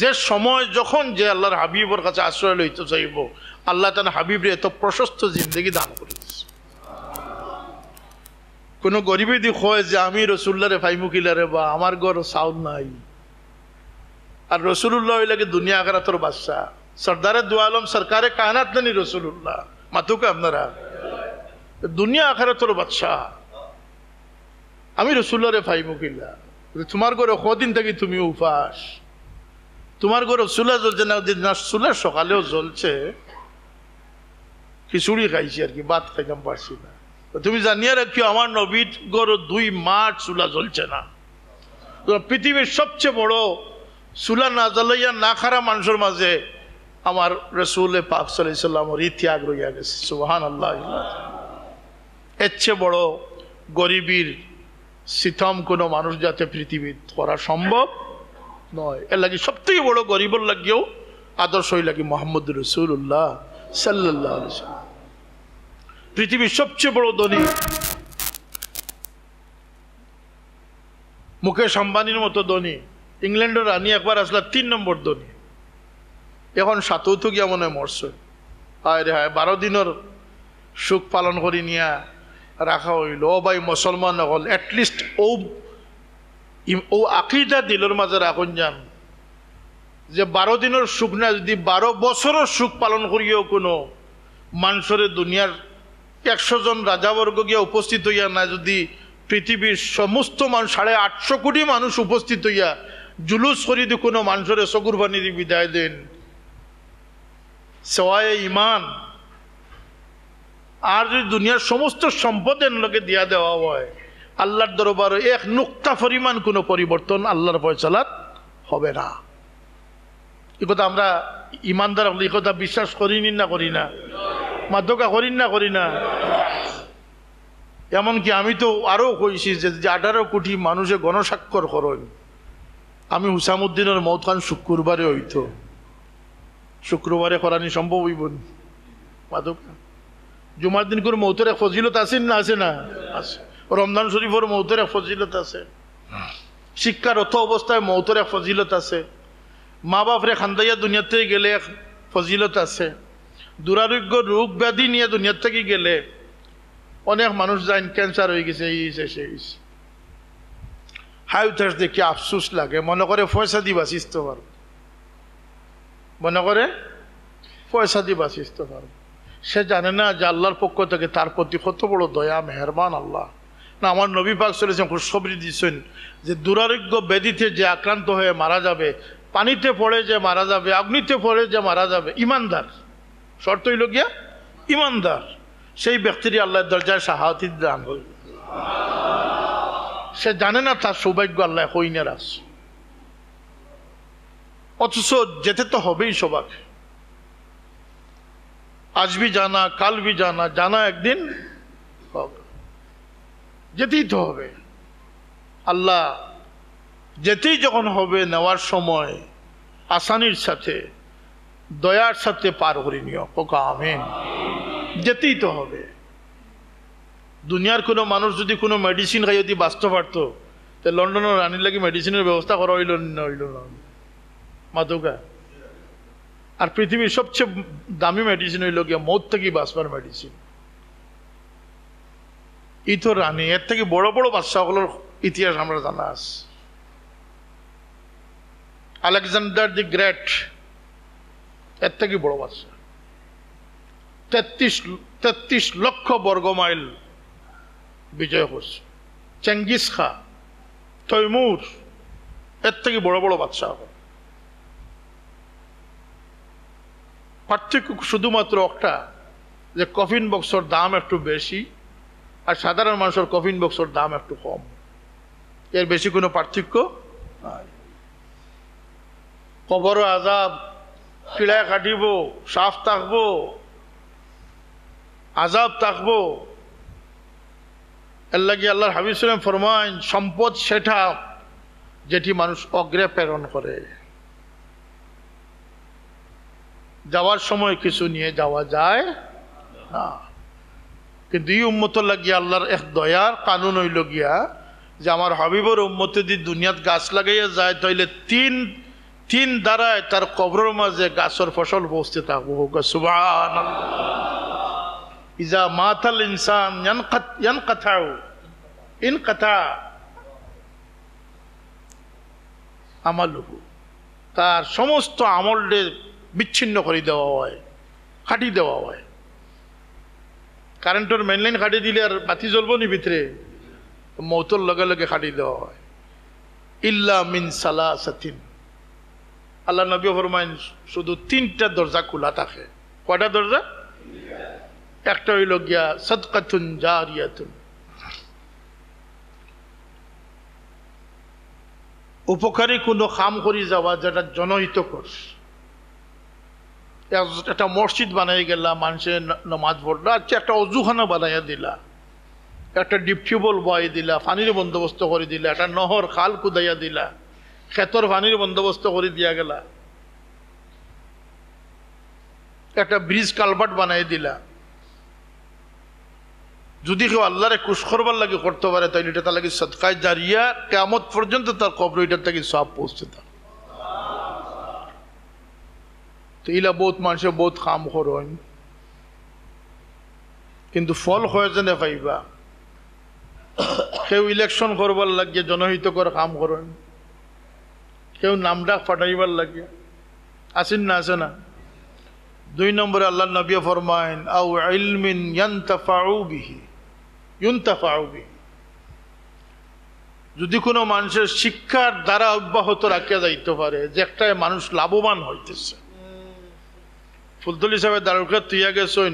যে সময় যখন যে আল্লাহর হাবিবর কাছে আশ্রয় লইতে চাইব আল্লাহ তান হাবিবরে এত প্রশস্ত জিন্দগি দান করে দিচ্ছে কোনো গরিবে দিক হয় যে আমি রসুল্লারে ফাইমুকিলারে বা আমার ঘর সাউন্ড নাই আর রসুল্লাহ লাগে দুনিয়া আগারাতর বাদশাহ সর্দারে দু আলম সরকারে কায়নাত নানি রসুল্লাহ মাতুকা আপনারা দুনিয়া আখারাতর বাদশাহ আমি রসুল্লারে মুকিল্লা তোমার ঘরে কদিন থাকি তুমি উপাস তোমার ঘরে চুলা জ্বলছে না যদি না চুলা সকালেও জ্বলছে খিচুড়ি খাইছি আর কি ভাত খাইতাম পারছি না তুমি জানিয়ে রাখি আমার নবীর ঘর দুই মাঠ চুলা জ্বলছে না পৃথিবীর সবচেয়ে বড় চুলা না জ্বালাইয়া না খারা মানুষের মাঝে আমার রসুল পাক সাল্লামর ইতি আগ্রহিয়া গেছে সুহান আল্লাহ এর চেয়ে বড় গরিবীর শীতম কোনো মানুষ যাতে পৃথিবীর করা সম্ভব নয় এর লাগে সবথেকে বড় গরিবের লাগিয়েও আদর্শ হই লাগে মোহাম্মদ রসুল্লাহ সাল্লাহ পৃথিবীর সবচেয়ে বড় ধনী মুকেশ আম্বানির মতো ধনী ইংল্যান্ডের রানী একবার আসলে তিন নম্বর দনি এখন সাতও তো গিয়া মনে মরছে হায় রে হায় বারো দিনের সুখ পালন করি নিয়া রাখা হইল ও ভাই মুসলমান হল এটলিস্ট ও ও আকিদা দিলর মাঝে রাখুন যান যে বারো দিনের সুখ না যদি বারো বছরের সুখ পালন করিও কোনো মানুষের দুনিয়ার একশো জন রাজাবর্গ গিয়া উপস্থিত হইয়া না যদি পৃথিবীর সমস্ত মানুষ সাড়ে আটশো কোটি মানুষ উপস্থিত হইয়া জুলুস করি দি কোনো মানুষের চকুর পানি বিদায় দেন সেওয়ায় ইমান আর যদি দুনিয়ার সমস্ত সম্পদের লোকে দিয়া দেওয়া হয় আল্লাহর দরবার এক নুক্তা পরিমাণ কোনো পরিবর্তন আল্লাহর ফয়সালাত হবে না এ কথা আমরা ইমানদার এ কথা বিশ্বাস করি নি না করি না মাধ্যকা করিন না করি না এমনকি আমি তো আরও কইছি যে আঠারো কোটি মানুষে গণস্বাক্ষর করেন আমি হুসামুদ্দিনের মত খান শুক্রবারে হইত শুক্রবারে করানি সম্ভব হইব মাধব জুমার দিন করে মৌতের এক ফজিলত আছে না আছে না আছে রমজান শরীফের মৌতের এক ফজিলত আছে শিক্ষারত অবস্থায় মৌতের এক ফজিলত আছে মা বাপরে খান্দাইয়া দুনিয়ার থেকে গেলে এক ফজিলত আছে দুরারোগ্য রোগ ব্যাধি নিয়ে দুনিয়ার থেকে গেলে অনেক মানুষ যায় ক্যান্সার হয়ে গেছে এই সেই হাউতাস দেখে আফসুস লাগে মনে করে পয়সা দিবা চিস্ত পারব মনে করে পয়সা দিবা চিস্ত পারব সে জানে না যে আল্লাহর পক্ষ থেকে তার প্রতি কত বড় দয়া মেহরবান আল্লাহ না আমার নবী পাক চলেছেন খুশখবরি দিচ্ছেন যে দুরারোগ্য ব্যাধিতে যে আক্রান্ত হয়ে মারা যাবে পানিতে পড়ে যে মারা যাবে অগ্নিতে পড়ে যে মারা যাবে ইমানদার শর্ত হইল গিয়া ইমানদার সেই ব্যক্তিরই আল্লাহর দরজায় সাহাতি দান হইল সে জানে না তার সৌভাগ্য আল্লাহ হইনে রাস অথচ যেতে তো হবেই সবাকে আজবি জানা কালবি জানা জানা একদিন যেতেই তো হবে আল্লাহ যেতেই যখন হবে নেওয়ার সময় আসানির সাথে দয়ার সাথে পার করে নিও পোকা আমেন যেতেই তো হবে দুনিয়ার কোনো মানুষ যদি কোনো মেডিসিন খাই যদি বাঁচতে পারতো তো লন্ডনের রানীর লাগে মেডিসিনের ব্যবস্থা করা হইল না হইল না মাতুকা আর পৃথিবীর সবচেয়ে দামি মেডিসিন হইল গিয়া মদ থেকে বাঁচবার মেডিসিন ই তো রানী এর থেকে বড় বড় বাদশাহগুলোর ইতিহাস আমরা জানা আছে আলেকজান্ডার দি গ্রেট এর থেকে বড় বাচ্চা তেত্রিশ তেত্রিশ লক্ষ বর্গ মাইল বিজয় হয়েছে চেঙ্গিস খা তৈমুর এর থেকে বড় বড় বাদশাহ হবে পার্থক্য শুধুমাত্র একটা যে কফিন বক্সর দাম একটু বেশি আর সাধারণ মানুষের কফিন বক্সর দাম একটু কম এর বেশি কোনো পার্থক্য কবর আজাব কিলায় কাটিব সাফ থাকবো আজাব থাকবো আল্লাহ গিয়ে আল্লাহর হাবিব সালাম ফরমান সম্পদ সেটা যেটি মানুষ অগ্রে প্রেরণ করে যাওয়ার সময় কিছু নিয়ে যাওয়া যায় না কিন্তু এই উম্মত লাগিয়া আল্লাহর এক দয়ার কানুন হইল গিয়া যে আমার হাবিবর উন্মতে যদি দুনিয়াত গাছ লাগাইয়া যায় তাইলে তিন তিন দ্বারায় তার কবরের মাঝে গাছের ফসল বসতে থাকবো সুবাহ ইজা মাতাল ইনসান ইন কথা আমালুহু তার সমস্ত আমলকে বিচ্ছিন্ন করে দেওয়া হয় কাটি দেওয়া হয় কারেন্টর মেনলাইন কাটি দিলে আর বাতি জ্বলব নি ভিতরে মৌতর লগে লগে কাটি দেওয়া হয় ইল্লা মিন সালা সাথিন আল্লাহ নবী ফরমাইন শুধু তিনটা দরজা খোলা থাকে কয়টা দরজা একটা হইল গিয়া সদকাতুন জারিয়াতুন উপকারী কোনো কাম করি যাওয়া যেটা জনহিতকর একটা মসজিদ বানাই গেলা মানুষের নমাজ পড়লো আচ্ছা একটা অজুখানা বানাইয়া দিলা একটা ডিপটিউবল বয়ে দিলা পানির বন্দোবস্ত করে দিলা একটা নহর খাল কুদাইয়া দিলা ক্ষেতর পানির বন্দোবস্ত করে দিয়া গেলা একটা ব্রিজ কালভার্ট বানাই দিলা যদি কেউ আল্লাহরে খুশ করবার লাগে করতে পারে তাই এটা তার লাগে সৎকায় জারিয়া কেমত পর্যন্ত তার কবর এটার তাকে সব পৌঁছতে তা তো ইলা বহুত মানুষে বহুত কাম করেন কিন্তু ফল হয়েছে না পাইবা কেউ ইলেকশন করবার লাগে জনহিতকর কাম করেন কেউ নাম ডাক ফাটাইবার লাগে আসেন না আসে না দুই নম্বরে আল্লাহ নবী ফরমায়েন আউ ইলমিন ইয়ান্তাফাউ বিহি ইউনতাফাউবি যদি কোনো মানুষের শিক্ষার দ্বারা অব্যাহত রাখা যাইতে পারে যে একটাই মানুষ লাভবান হইতেছে ফুলতলি সাহেবের দ্বারকা তুইয়া গেছেন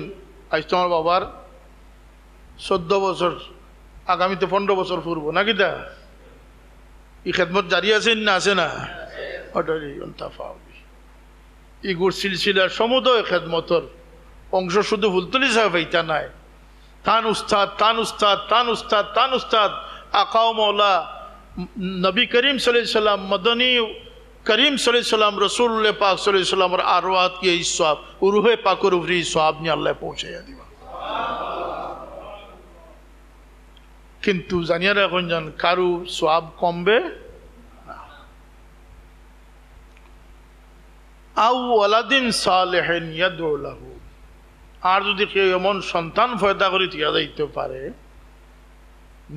আজ তোমার বাবার চোদ্দ বছর আগামীতে পনেরো বছর ফুরব নাকি দা ই খেদমত জারি আছেন না আছে না ইগুর সিলসিলার সমুদয় খেদমতর অংশ শুধু ফুলতলি সাহেব এইটা নাই তান উস্তাদ তান উস্তাদ তান উস্তাদ তান উস্তাদ আকাও মৌলা নবী করিম সাল্লাম মদনী করিম সাল্লাম রসুল পাক সাল্লামর আরওয়াত কি এই সব উরুহ পাকুর উভরি সব নিয়ে আল্লাহ পৌঁছাইয়া দিবা কিন্তু জানিয়ে রাখুন যান কারু সব কমবে আউ আলাদিন সালেহেন ইয়াদু লাহু আর যদি কেউ এমন সন্তান ফয়দা করে দিয়া যাইতে পারে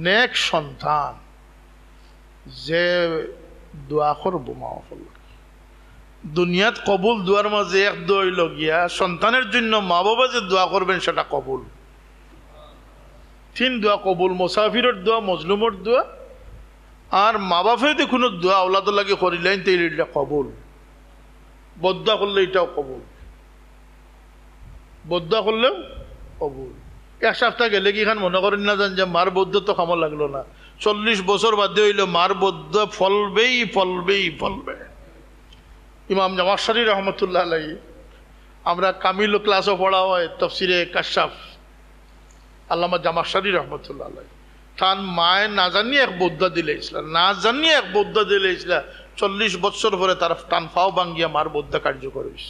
নেক সন্তান যে দোয়া করব মাহফল দুনিয়াত কবুল দোয়ার মাঝে এক দই লগিয়া সন্তানের জন্য মা বাবা যে দোয়া করবেন সেটা কবুল তিন দোয়া কবুল মোসাফিরের দোয়া মজলুমের দোয়া আর মা বাপে যদি কোনো দোয়া ওলাদ লাগে করিলেন তাইলে এটা কবুল বদা করলে এটাও কবুল বৌদ্ধ করলেও অবুল এক সপ্তাহ গেলে কি খান মনে করেন না যান যে মার বৌদ্ধ তো খামার লাগলো না চল্লিশ বছর বাদে হইল মার বৌদ্ধ ফলবেই ফলবেই ফলবে ইমাম জামাশারি রহমতুল্লাহ আলাই আমরা কামিল ক্লাসও পড়া হয় তফসিরে কাশাফ আল্লামা জামাশারি রহমতুল্লাহ আলাই তার মায় না জানিয়ে এক বৌদ্ধ দিলে ইসলাম না জানিয়ে এক বৌদ্ধ দিলে ইসলাম চল্লিশ বছর পরে তার টান ফাও ভাঙ্গিয়া মার বৌদ্ধ কার্য করেছে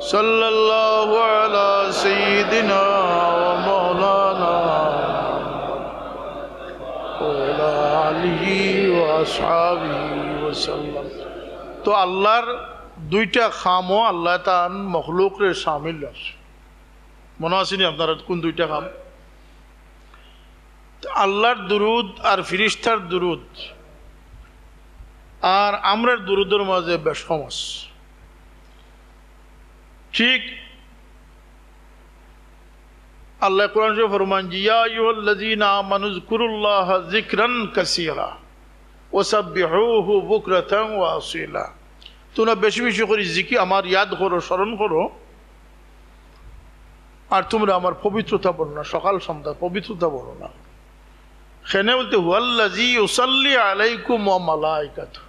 صلى الله على তো আল্লাহর দুইটা খামও আল্লাহ তান মখলুকের সামিল আছে মনে আসেনি আপনারা কোন দুইটা খাম আল্লাহর দুরুদ আর ফিরিস্তার দুরুদ আর আমরার দুরুদের মাঝে বেশ সমস্যা ঠিক আল্লাহ কোরআন ফরমান জিয়া মানুষ কুরুল্লাহ জিক্রান কাসিরা ওসাবিহু বুকরতং ওয়াসিলা তোমরা বেশি বেশি করে জিকি আমার ইয়াদ করো স্মরণ করো আর তোমরা আমার পবিত্রতা বলো না সকাল সন্ধ্যা পবিত্রতা বলো না সেনে বলতে হুয়াল্লাজি ওসাল্লি আলাইকুম মালাইকাতু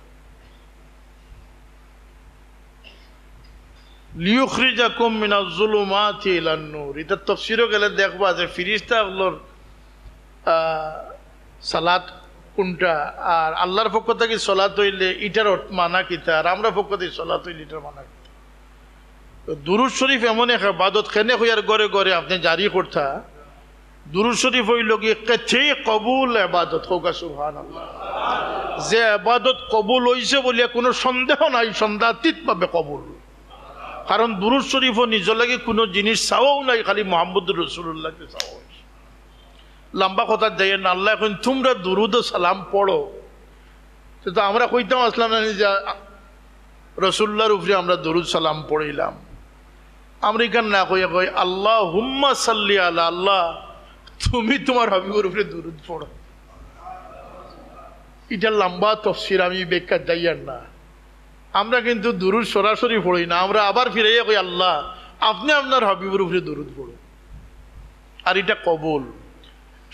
লিউখরিজা কমিনা জুলুমাতি ইলান্নুর এটা তফসিরও গেলে দেখবা যে ফিরিস্তাগুলোর সালাত কোনটা আর আল্লাহর পক্ষ থেকে সলাত হইলে ইটার মানা কিতা আর আমরা পক্ষ থেকে সলাত হইলে ইটার মানা কিতা দুরুদ শরীফ এমন এক বাদত খেনে হইয়ার গড়ে গড়ে আপনি জারি করতা দুরুদ শরীফ হইল গিয়ে কেছেই কবুল এবাদত হোকা সুহান যে আবাদত কবুল হইছে বলিয়া কোনো সন্দেহ নাই সন্দেহাতীতভাবে কবুল কারণ দুরুদ শরীফ নিজের লাগে কোনো জিনিস চাওয়াও নাই খালি মোহাম্মদ রসুল্লাহকে চাওয়া লম্বা কথা যাই না আল্লাহ এখন তোমরা দুরুদ সালাম পড়ো তো আমরা কইতাম আসলাম না যে রসুল্লার উপরে আমরা দরুদ সালাম পড়িলাম আমেরিকান না কই কই আল্লাহ হুম্মা সাল্লি আল্লাহ আল্লাহ তুমি তোমার হাবিবুর উপরে দুরুদ পড়ো এটা লম্বা তফসির আমি বেকার যাইয়ার না আমরা কিন্তু দুরুদ সরাসরি পড়ি না আমরা আবার ফিরে যাই আল্লাহ আপনি আপনার হাবিবুর উপরে দুরুদ পড়ুন আর এটা কবল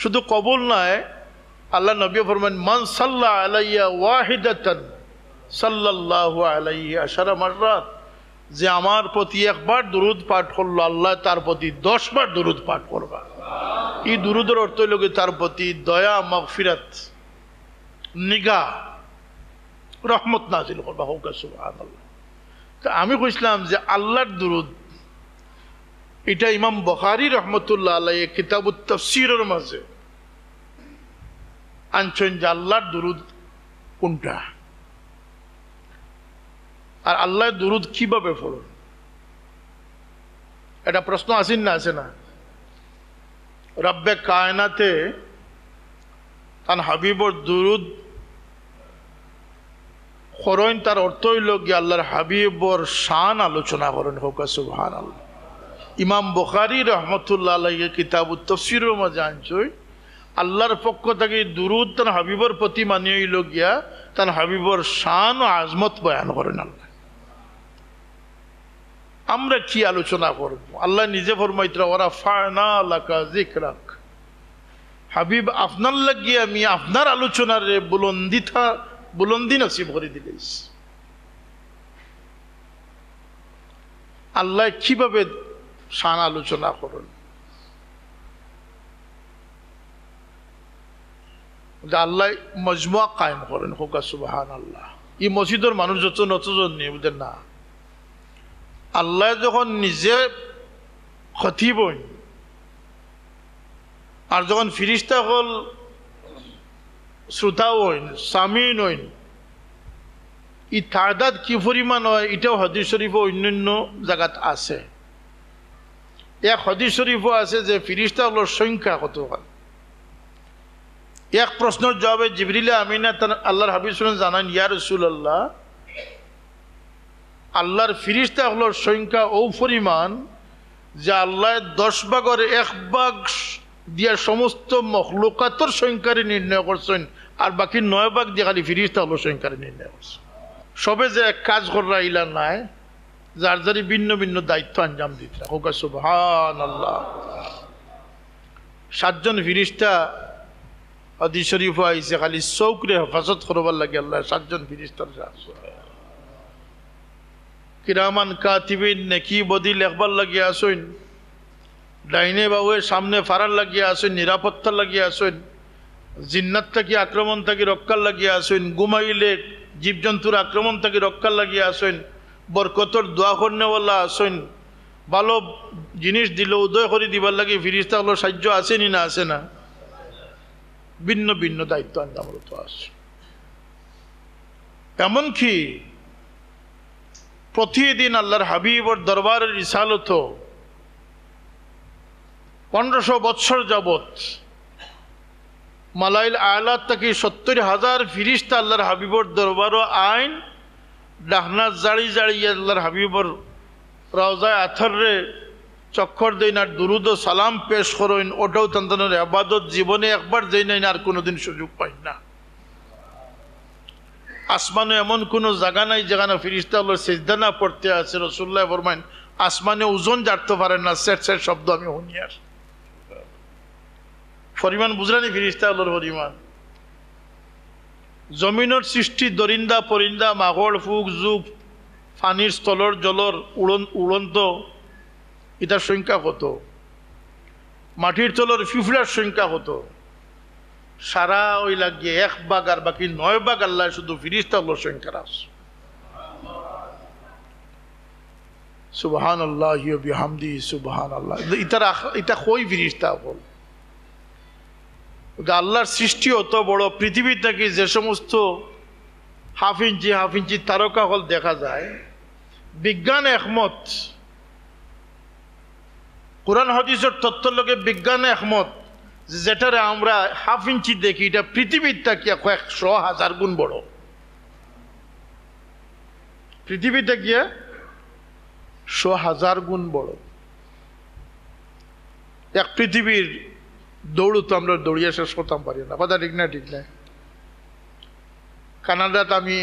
শুধু কবল নয় আল্লাহ নবী ফরমান মান সাল্লাহ আলাইয়া ওয়াহিদাতন সাল্লাহ আলাইয়া সারা মাররাত যে আমার প্রতি একবার দুরুদ পাঠ করলো আল্লাহ তার প্রতি দশবার দুরুদ পাঠ করবা এই দুরুদের অর্থ লোকে তার প্রতি দয়া মাফিরাত নিগা রহমত নাজিল করবা হোকা তা আমি কইসলাম যে আল্লাহর দুরুদ এটা ইমাম বখারি রহমতুল্লাহ আল্লাহ কিতাবুত মাঝে আনছেন যে আল্লাহর দুরুদ কোনটা আর আল্লাহর দুরুদ কিভাবে ফলন এটা প্রশ্ন আসেন না আসে না রব্বে কায়নাতে তান হাবিবর দুরুদ করইন তার অর্থ হইল গিয়ে আল্লাহর হাবিবর শান আলোচনা করেন হোক সুবহান আল্লাহ ইমাম বখারি রহমতুল্লাহ আল্লাহ কিতাব তফসির মাঝে আনছই আল্লাহর পক্ষ থেকে দুরুদ তার হাবিবর প্রতি মানিয়ে হইল গিয়া তার হাবিবর শান ও আজমত বয়ান করেন আল্লাহ আমরা কি আলোচনা করব আল্লাহ নিজে ফরমাইতরা ওরা ফায়না লাকা জিকরাক হাবিব আপনার লাগিয়ে আমি আপনার আলোচনার বুলন্দিতা বুলন্দি নসিব করে দিলেইস আল্লাহ কিভাবে সান আলোচনা করুন আল্লাহ মজমুয়া কায়েম করেন হোকা সুবাহান আল্লাহ ই মসজিদের মানুষ যত নতজন নেই বুঝলেন না আল্লাহ যখন নিজে খতিবন আর যখন ফিরিস্তা হল শ্রোতাও হইন স্বামী নইন ই তাদাদ কি পরিমাণ হয় এটাও হদি শরীফ অন্যান্য জায়গাত আছে এক হদি শরীফ আছে যে ফিরিস্তাগুলোর সংখ্যা কত হয় এক প্রশ্নের জবাবে জিবরিলা আমিনা তার আল্লাহর হাবিসুল জানান ইয়ার রসুল আল্লাহ আল্লাহর ফিরিস্তাগুলোর সংখ্যা ও পরিমাণ যে আল্লাহ দশ ভাগের এক বাগ দিয়া সমস্ত মখলুকাতর সংখ্যারই নির্ণয় করছেন আর বাকি নয় ভাগ যে খালি ফিরিস হলো সংখ্যারে নির্ণয় করছে সবে যে এক কাজ করা ইলা নাই যার যারি ভিন্ন ভিন্ন দায়িত্ব আঞ্জাম দিতে আল্লাহ সাতজন ফিরিস্তা অদি শরীফ আইসে খালি চৌকরে হেফাজত করবার লাগে আল্লাহ সাতজন ফিরিস্তার কিরামান কাতিবিন নেকি বদি লেখবার লাগিয়ে আসুন ডাইনে বাবুয়ের সামনে ফারার লাগিয়ে আসুন নিরাপত্তা লাগিয়ে আসুন জিন্নাত থাকি আক্রমণ থাকি রক্ষার লাগিয়ে আসেন গুমাইলে জীবজন্তুর আক্রমণ থাকি রক্ষার লাগিয়ে আসেন বরকতর দোয়া করনেওয়ালা আসেন ভালো জিনিস দিল উদয় করে দিবার লাগে ফিরিস্তা হলো সাহায্য আসেনি না আসে না ভিন্ন ভিন্ন দায়িত্ব আন্দামরত আসে এমনকি প্রতিদিন আল্লাহর হাবিবর দরবারের ইসালত পনেরোশো বৎসর যাবত মালাইল আয়লার তাকে সত্তর হাজার ফিরিস্তা আল্লাহর হাবিবর দরবার আইন ডাহনা জাড়ি জাড়ি আল্লাহর হাবিবর রওজায় আথররে চক্ষর দেন আর দুরুদ ও সালাম পেশ করেন ওটাও তন্দনের আবাদত জীবনে একবার যেই নেন আর কোনোদিন সুযোগ পাই না আসমানে এমন কোনো জায়গা নাই যেখানে ফিরিস্তা আল্লাহর সেজদা পড়তে আছে রসুল্লাহ ফরমাইন আসমানে ওজন জাড়তে পারেন না স্যার স্যার শব্দ আমি শুনি আসি পরিমাণ বুঝরানি ফিরিস্তা আল্লাহর পরিমাণ জমিনের সৃষ্টি দরিন্দা পরিন্দা মাঘর ফুক যুগ পানির স্থলর জলর উড়ন উড়ন্ত এটার সংখ্যা কত মাটির তলর ফিফড়ার সংখ্যা কত সারা ওই লাগিয়ে এক বাগ আর বাকি নয় বাঘ আল্লাহ শুধু ফিরিস্তা আল্লাহর সংখ্যা রাস সুবাহান আল্লাহ বিহামদি সুবাহান আল্লাহ ইতার ইটা কই ফিরিস্তা বল আল্লাহর সৃষ্টি অত বড় পৃথিবীর থেকে যে সমস্ত হাফ ইঞ্চি হাফ ইঞ্চি তারকা হল দেখা যায় বিজ্ঞান একমত কোরআন হদিসের তত্ত্ব লোকে বিজ্ঞান একমত যেটারে আমরা হাফ ইঞ্চি দেখি এটা পৃথিবীর তাকিয়া কয়েকশো হাজার গুণ বড় পৃথিবীতে গিয়ে শো হাজার গুণ বড় এক পৃথিবীর দৌড়তো আমরা দৌড়িয়ে শেষ করতাম পারি না কথা ঠিক না ঠিক না কানাডাতে আমি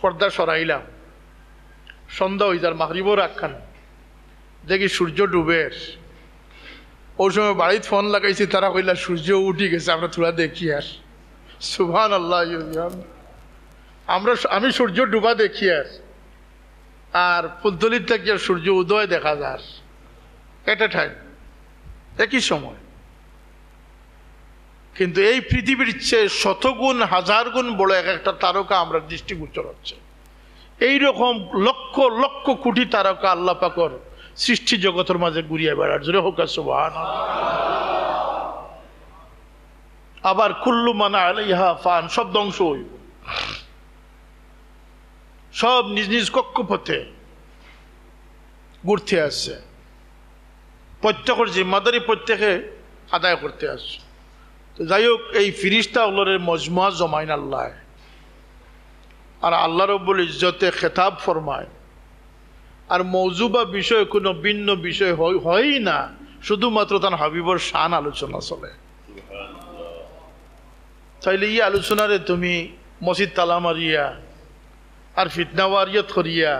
পর্দা সরাইলাম সন্ধ্যা হয়ে যার রাখান দেখি সূর্য ডুবে ওই সময় বাড়িতে ফোন লাগাইছি তারা কইলা সূর্য উঠি গেছে আমরা তোরা দেখি আর সুভান আল্লাহ আমরা আমি সূর্য ডুবা দেখি আর আর পুলতলির থেকে সূর্য উদয় দেখা যার এটা ঠাই একই সময় কিন্তু এই পৃথিবীর চেয়ে শতগুণ হাজার গুণ বড় এক একটা তারকা আমরা দৃষ্টিগোচর হচ্ছে এইরকম লক্ষ লক্ষ কোটি তারকা আল্লাহ পাকর সৃষ্টি জগতের মাঝে ঘুরিয়ে বেড়ার জন্য হোক আবার কুল্লু মানা ইহা ফান সব ধ্বংস হইব সব নিজ নিজ কক্ষপথে ঘুরতে আসছে প্রত্যেকের জিম্মাদারি প্রত্যেকে আদায় করতে আসছে তো যাই হোক এই ফিরিস্তা উল্লরের মজমুয়া জমাইন আল্লাহ আর আল্লাহ রব্বুল ইজ্জতে খেতাব ফরমায় আর মৌজু বা বিষয় কোনো ভিন্ন বিষয় হয়ই না শুধুমাত্র তার হাবিবর শান আলোচনা চলে তাইলে ই আলোচনারে তুমি মসজিদ তালা আর ফিতনাওয়ারিয়ত করিয়া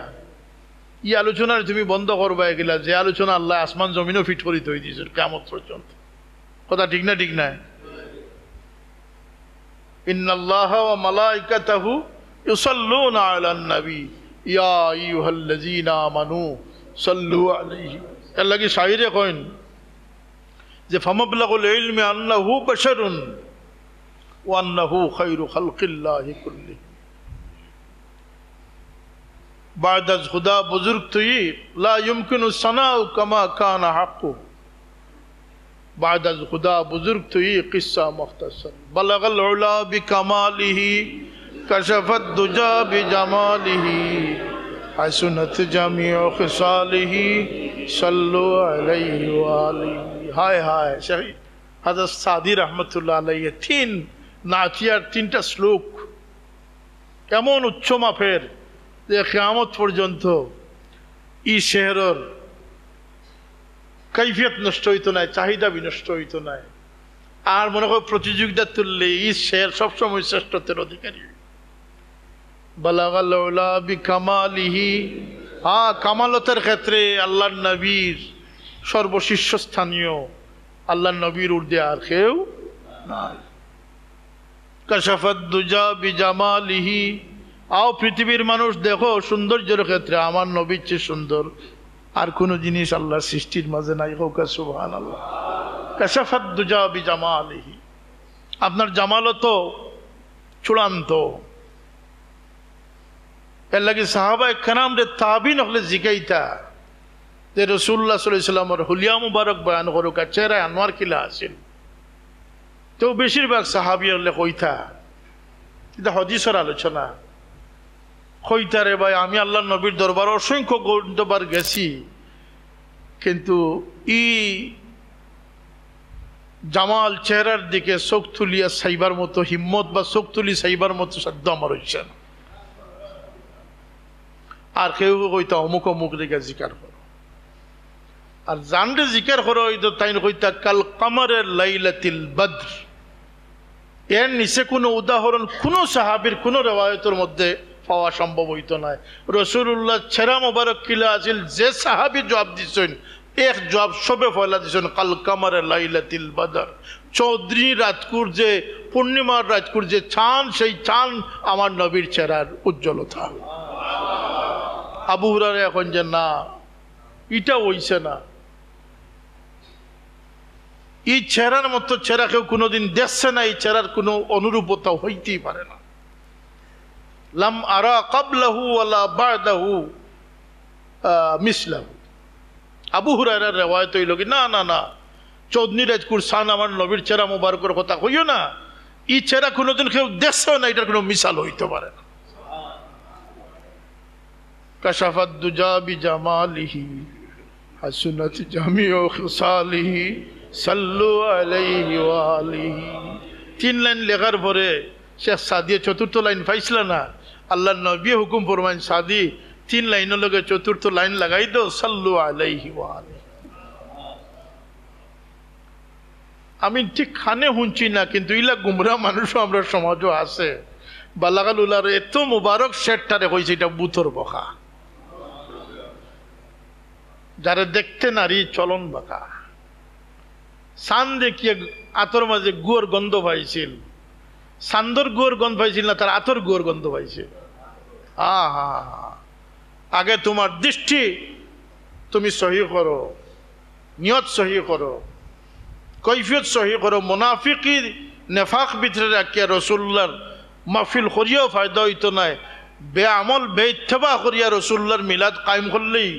ই আলোচনার তুমি বন্ধ করবা এগুলা যে আলোচনা আল্লাহ আসমান জমিনও ফিট করে তৈরি দিয়েছে কামত পর্যন্ত কথা ঠিক না ঠিক না ইন্নাল্লাহ ইয়া আল্লাহ কি শায়রে কইন যে আন্নাহু بعد از خدا بزرگ تو یہ لا یمکن سنا کما کان حق بعد از خدا بزرگ تو یہ قصہ مختصر بلغ العلا بکمالہی کشفت دجا بجمالہی حسنت جمیع خصالہی صلو علیہ وآلہ ہائے ہائے شہی حضرت سعدی رحمت اللہ علیہ تین ناچیار تین تسلوک کمون اچھو ما پھر যে কেয়ামত পর্যন্ত ই শেহরের কৈফিয়ত নষ্ট হইতো নাই চাহিদা বিনষ্ট হইতো নাই আর মনে করো প্রতিযোগিতা তুললে ই শেহর সবসময় শ্রেষ্ঠত্বের অধিকারী বালাগাল্লা বি হ্যাঁ, কামালতের ক্ষেত্রে আল্লাহ নবীর সর্বশীর্ষ স্থানীয় আল্লাহ নবীর উর্দে আর কেউ নাই কশফত দুজা জামালিহি আও পৃথিবীর মানুষ দেখো সৌন্দর্যের ক্ষেত্রে আমার নবীর চেয়ে সুন্দর আর কোনো জিনিস আল্লাহ সৃষ্টির মাঝে নাই হোক সুহান আল্লাহ কাশাফাত দুজা বি জামা আপনার জামালও তো চূড়ান্ত এর লাগে সাহাবা একখানাম রে তাবিন হলে জিকাইতা যে রসুল্লাহ সাল্লামর হুলিয়া মুবারক বয়ান আর চেহারা আনোয়ার কিলা আছেন তো বেশিরভাগ সাহাবি হলে কইতা এটা হদিসর আলোচনা রে ভাই আমি আল্লাহ নবীর দরবার অসংখ্য দরবার গেছি কিন্তু ই জামাল চেহারার দিকে চোখ তুলিয়া সাইবার মতো হিম্মত বা চোখ তুলি সাইবার মতো সাধ্য আমার হয়েছে না আর কেউ কইতা অমুক অমুক রেখে জিকার করো আর জানরে জিকার করো ওই তো তাই কইতা কাল কামারের লাইলাতিল বদ্র এর নিচে কোনো উদাহরণ কোনো সাহাবির কোনো রেওয়ায়তের মধ্যে পাওয়া সম্ভব হইতো না রসুল্লাহ ছেরা মোবারক কিলা আছিল যে সাহাবি জবাব দিচ্ছেন এক জব সবে ফয়লা দিয়েছেন কাল কামারে লাইলাতিল বাদার চৌধুরী রাজকুর যে পূর্ণিমার রাজকুর যে চান সেই চান আমার নবীর ছেড়ার উজ্জ্বলতা আবু হুরারে এখন যে না এটা হইছে না এই চেহারার মতো চেহারা কেউ কোনোদিন দেখছে না এই চেহারার কোনো অনুরূপতা হইতেই পারে না লাম আরা কবলাহু আল্লাহ বাদাহু মিসলাহু আবু হুরায়রার রেওয়ায়ত হইল কি না না না রাজকুর সান আমার নবীর চেরা মুবারকর কথা কইও না ই চেরা কোনোদিন কেউ দেখছেও না এটার কোনো মিশাল হইতে পারে না কাশাফাত দুজা বি জামালিহি হাসুনাত জামিও খুসালিহি সাল্লু আলাইহি ওয়ালিহি তিন লাইন লেখার পরে শেখ সাদিয়ে চতুর্থ লাইন পাইছিল না আল্লাহ নবী হুকুম ফরমান সাদি তিন লাইনের লোক চতুর্থ লাইন লাগাই দো সাল্লু আলাইহি আমি ঠিক খানে হুঁচি না কিন্তু ইলা গুমরা মানুষও আমরা সমাজও আছে বালাগাল উলার এত মুবারক শেটটারে হয়েছে এটা বুথর বকা যারা দেখতে নারি চলন বাঁকা সান দেখিয়ে আতর মাঝে গুয়ার গন্ধ পাইছিল সান্দর গুয়ার গন্ধ পাইছিল না তার আতর গুয়ার গন্ধ পাইছিল হা হা আগে তোমার দৃষ্টি তুমি সহি করো নিয়ত সহি করো কৈফিয়ত সহি করো মুনাফিকি নেফাক ভিতরে রাখিয়া রসুল্লার মাহফিল করিয়াও ফায়দা হইতো নাই বে আমল বেথেবা করিয়া রসুল্লার মিলাদ কায়েম করলেই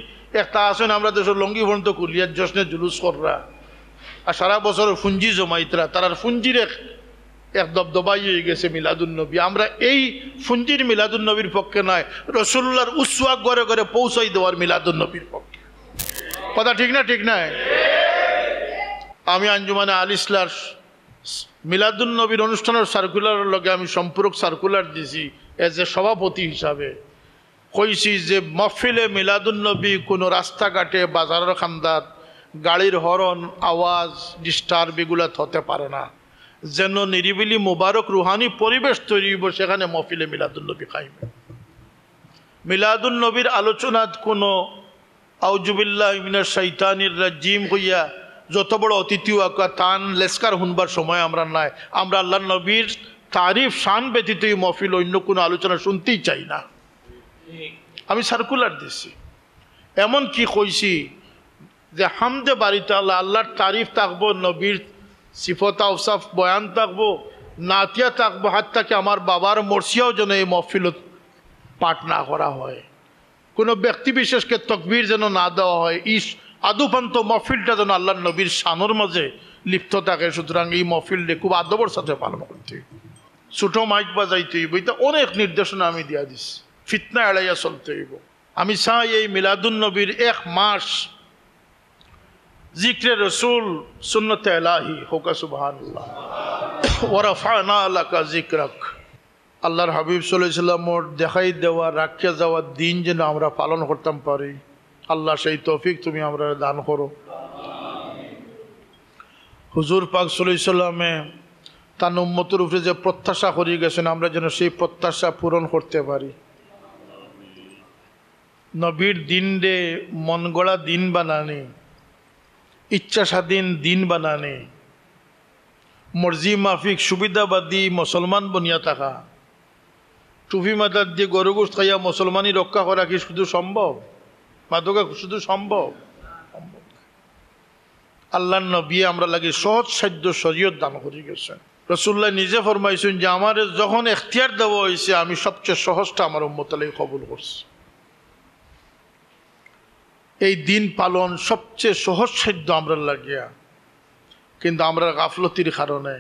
একটা না আমরা দেশের লঙ্গি ভন্ত কুলিয়ার জশ্নে জুলুস কররা আর সারা বছর ফুঞ্জি জমাইতরা তারার ফুঞ্জিরে এক দবদবাই হয়ে গেছে নবী আমরা এই ফুঞ্জির নবীর পক্ষে নয় রসুল্লার উসওয়া ঘরে ঘরে পৌঁছাই দেওয়ার নবীর পক্ষে কথা ঠিক না ঠিক নাই আমি আঞ্জুমানে আল ইসলার নবীর অনুষ্ঠানের সার্কুলারের লগে আমি সম্পূরক সার্কুলার দিছি এজ এ সভাপতি হিসাবে কইছি যে মফিলে নবী কোনো রাস্তাঘাটে বাজারের খান্দাত গাড়ির হরন আওয়াজ ডিস্টার্ব এগুলা হতে পারে না যেন নিরিবিলি মোবারক রুহানি পরিবেশ তৈরি হইব সেখানে মফিলে মিলাদুল্নবী খাইবে মিলাদুল নবীর আলোচনাত কোনো আউজুবিল্লাহ ইমিনা শৈতানির রাজিম হইয়া যত বড় অতিথি তান লেস্কার হুনবার সময় আমরা নাই আমরা আল্লাহ নবীর তারিফ শান ব্যতীত মফিল অন্য কোনো আলোচনা শুনতেই চাই না আমি সার্কুলার দিছি এমন কি কইছি যে হামদে বাড়িতে আল্লাহ আল্লাহর তারিফ থাকবো নবীর সিফতা উসাফ বয়ান থাকবো নাতিয়া থাকবো হাত থাকে আমার বাবার মর্সিয়াও যেন এই মহফিলত পাঠ না করা হয় কোনো ব্যক্তি বিশেষকে তকবির যেন না দেওয়া হয় ইস আদুপান্ত মহফিলটা যেন আল্লাহ নবীর সানোর মাঝে লিপ্ত থাকে সুতরাং এই মহফিলটি খুব আদবর সাথে পালন করতে ছোট মাইক বাজাইতে হইব এটা অনেক নির্দেশনা আমি দিয়া দিস ফিতনা এড়াইয়া চলতে হইব আমি চাই এই মিলাদুল নবীর এক মাস জিক্রে রসুল সুন্নত এলাহি হোকা সুবহান আলাকা আল্লাহর হাবিব সাল্লাম ওর দেখাই দেওয়া রাখিয়া যাওয়ার দিন যেন আমরা পালন করতাম পারি আল্লাহ সেই তৌফিক তুমি আমরা দান করো হুজুর পাক সাল্লামে তার উম্মতের উপরে যে প্রত্যাশা করিয়ে গেছেন আমরা যেন সেই প্রত্যাশা পূরণ করতে পারি নবীর দিন রে মন গড়া দিন বানানি ইচ্ছা স্বাধীন দিন বানানে मर्जी মাফিক সুবিধাবাদী मुसलमान বনিয়া থাকা টুফি মাথার দিয়ে গরু গোস খাইয়া মুসলমানই রক্ষা করা কি শুধু সম্ভব মাদকা শুধু সম্ভব আল্লাহ নবী আমরা লাগে সহজ সাধ্য শরীয়ত দান করে গেছেন রসুল্লাহ নিজে ফরমাইছেন যে আমার যখন এখতিয়ার দেওয়া হয়েছে আমি সবচেয়ে সহজটা আমার উম্মতালাই কবুল করছি এই দিন পালন সবচেয়ে সহজ সাধ্য আমরা লাগিয়া কিন্তু আমরা গাফলতির কারণে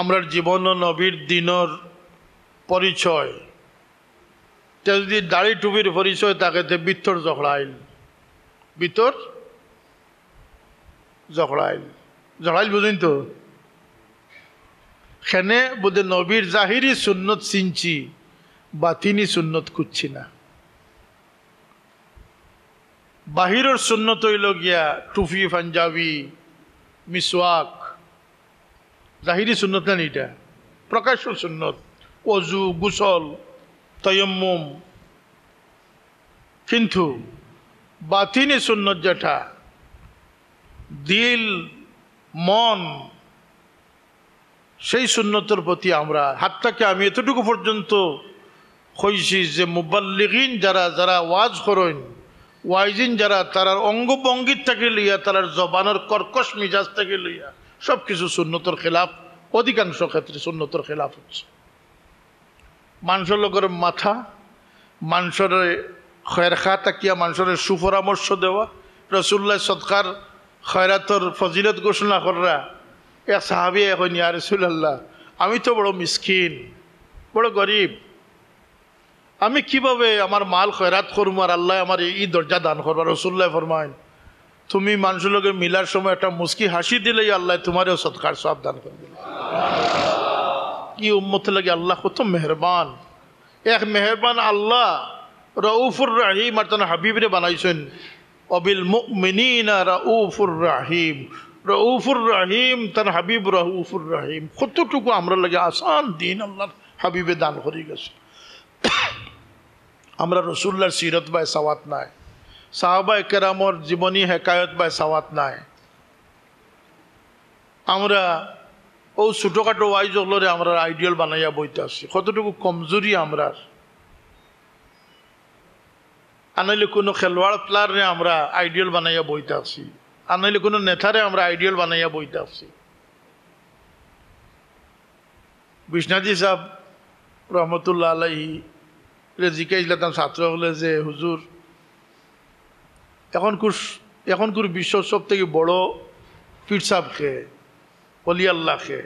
আমরার জীবন নবীর দিনর পরিচয় তা যদি দাড়ি টুপির পরিচয় তাকে তে বিতর জখড়াইল বিতর জখড়াইল জখড়াইল বুঝুন তো সেনে বোধে নবীর জাহিরি সুন্নত চিনছি তিনি সুন্নত খুঁজছি না বাহিরের সুন্নত হইল গিয়া টুফি পাঞ্জাবি মিসওয়াক জাহিরি সুন্নত না এটা প্রকাশ্য সুন্নত অজু গুসল তয়ম্মুম কিন্তু বাতিনি সুন্নত যেটা দিল মন সেই সুন্নতর প্রতি আমরা হাতটাকে আমি এতটুকু পর্যন্ত হইছি যে মুবাল্লিগিন যারা যারা ওয়াজ করেন ওয়াইজিন যারা তারার ভঙ্গির থেকে লইয়া তারার জবানের কর্কশ মিজাজ থেকে লইয়া সব কিছু সুন্নতর খেলাফ অধিকাংশ ক্ষেত্রে সুন্নতর খেলাফ হচ্ছে মানুষের লোকের মাথা মানুষের খয়ের খা তাকিয়া মানুষের সুপরামর্শ দেওয়া রসুল্লাহ সৎকার খয়রাতর ফজিলত ঘোষণা করা এ সাহাবি এখন ইয়া রসুল্লাহ আমি তো বড় মিসকিন বড় গরিব আমি কিভাবে আমার মাল খয়রাত করবো আর আল্লাহ আমার এই দরজা দান করবো রসুল্লাহ ফরমাইন তুমি মানুষের লোকের মিলার সময় একটা মুস্কি হাসি দিলেই আল্লাহ তোমারও সৎকার সব দান করবে কি উম্মত লাগে আল্লাহ কত মেহরবান এক মেহরবান আল্লাহ রউফুর রাহিম আর তোমার হাবিবরে বানাইছেন অবিল মিনীন রউফুর রাহিম রউফুর রাহিম তার হাবিব রহুফুর রাহিম কতটুকু আমরা লাগে আসান দিন আল্লাহ হাবিবে দান করে গেছে আমরা রসুল্লার সিরত বাই সাওয়াত নাই সাহাবা কেরামর জীবনী হেকায়ত বাই সাওয়াত নাই আমরা ও ছোটোখাটো ওয়াইজ হলরে আমরা আইডিয়াল বানাইয়া বইতে আসছি কতটুকু কমজোরি আমরার আনাইলে কোনো খেলোয়াড় প্লেয়ারে আমরা আইডিয়াল বানাইয়া বইতে আসি আনাইলে কোনো নেতারে আমরা আইডিয়াল বানাইয়া বইতে আসি বিশ্বনাথী সাহেব রহমতুল্লাহ আলাইহি জিজ্ঞাসলাম ছাত্র হলে যে হুজুর এখন কুর বিশ্ব সব থেকে বড় পিরসাব খে অলিয়াল্লাহ খে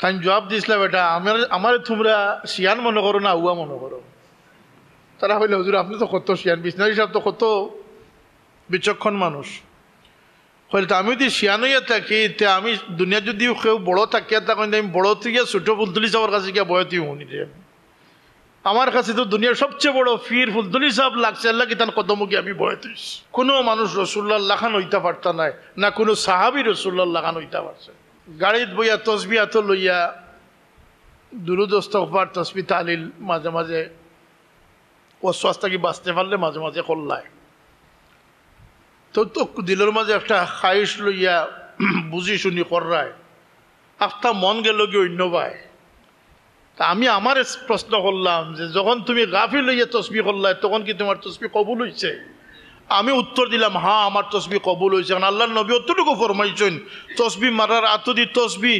তাই জবাব দিয়েছিলাম এটা আমার আমার তোমরা শিয়ান মনে করো না আউয়া মনে করো তারা হইলে হুজুর আপনি তো কত শিয়ান বিষ্ণারী সাহেব তো কত বিচক্ষণ মানুষ হইলে আমি যদি শিয়ান হইয়া থাকি তে আমি দুনিয়া যদি কেউ বড় থাকিয়া থাকি আমি বড় থেকে ছোটো পুতুলি সবার কাছে গিয়া বয়তি হইনি আমার কাছে তো দুনিয়ার সবচেয়ে বড় ফির ফুলদুলি সাহেব লাগছে আল্লাহ কি তার কদমুখী আমি ভয় তুই কোনো মানুষ রসুল্লাহ লাখান হইতে পারত নাই না কোনো সাহাবি রসুল্লাহ লাখান হইতে পারছে গাড়িত বইয়া তসবি এত লইয়া হবার তসবি তালিল মাঝে মাঝে কি বাঁচতে পারলে মাঝে মাঝে কল্লায় তো তো দিলের মাঝে একটা খাইশ লইয়া বুঝি শুনি কর্রায় আফতা মন গেল কি অন্য পায় তা আমি আমার প্রশ্ন করলাম যে যখন তুমি গাফিল হইয়া তসবি করলাই তখন কি তোমার তসবি কবুল হয়েছে আমি উত্তর দিলাম হ্যাঁ আমার তসবি কবুল হয়েছে কারণ আল্লাহ নবী অতটুকু ফরমাইছেন তসবি মারার আতদি তসবি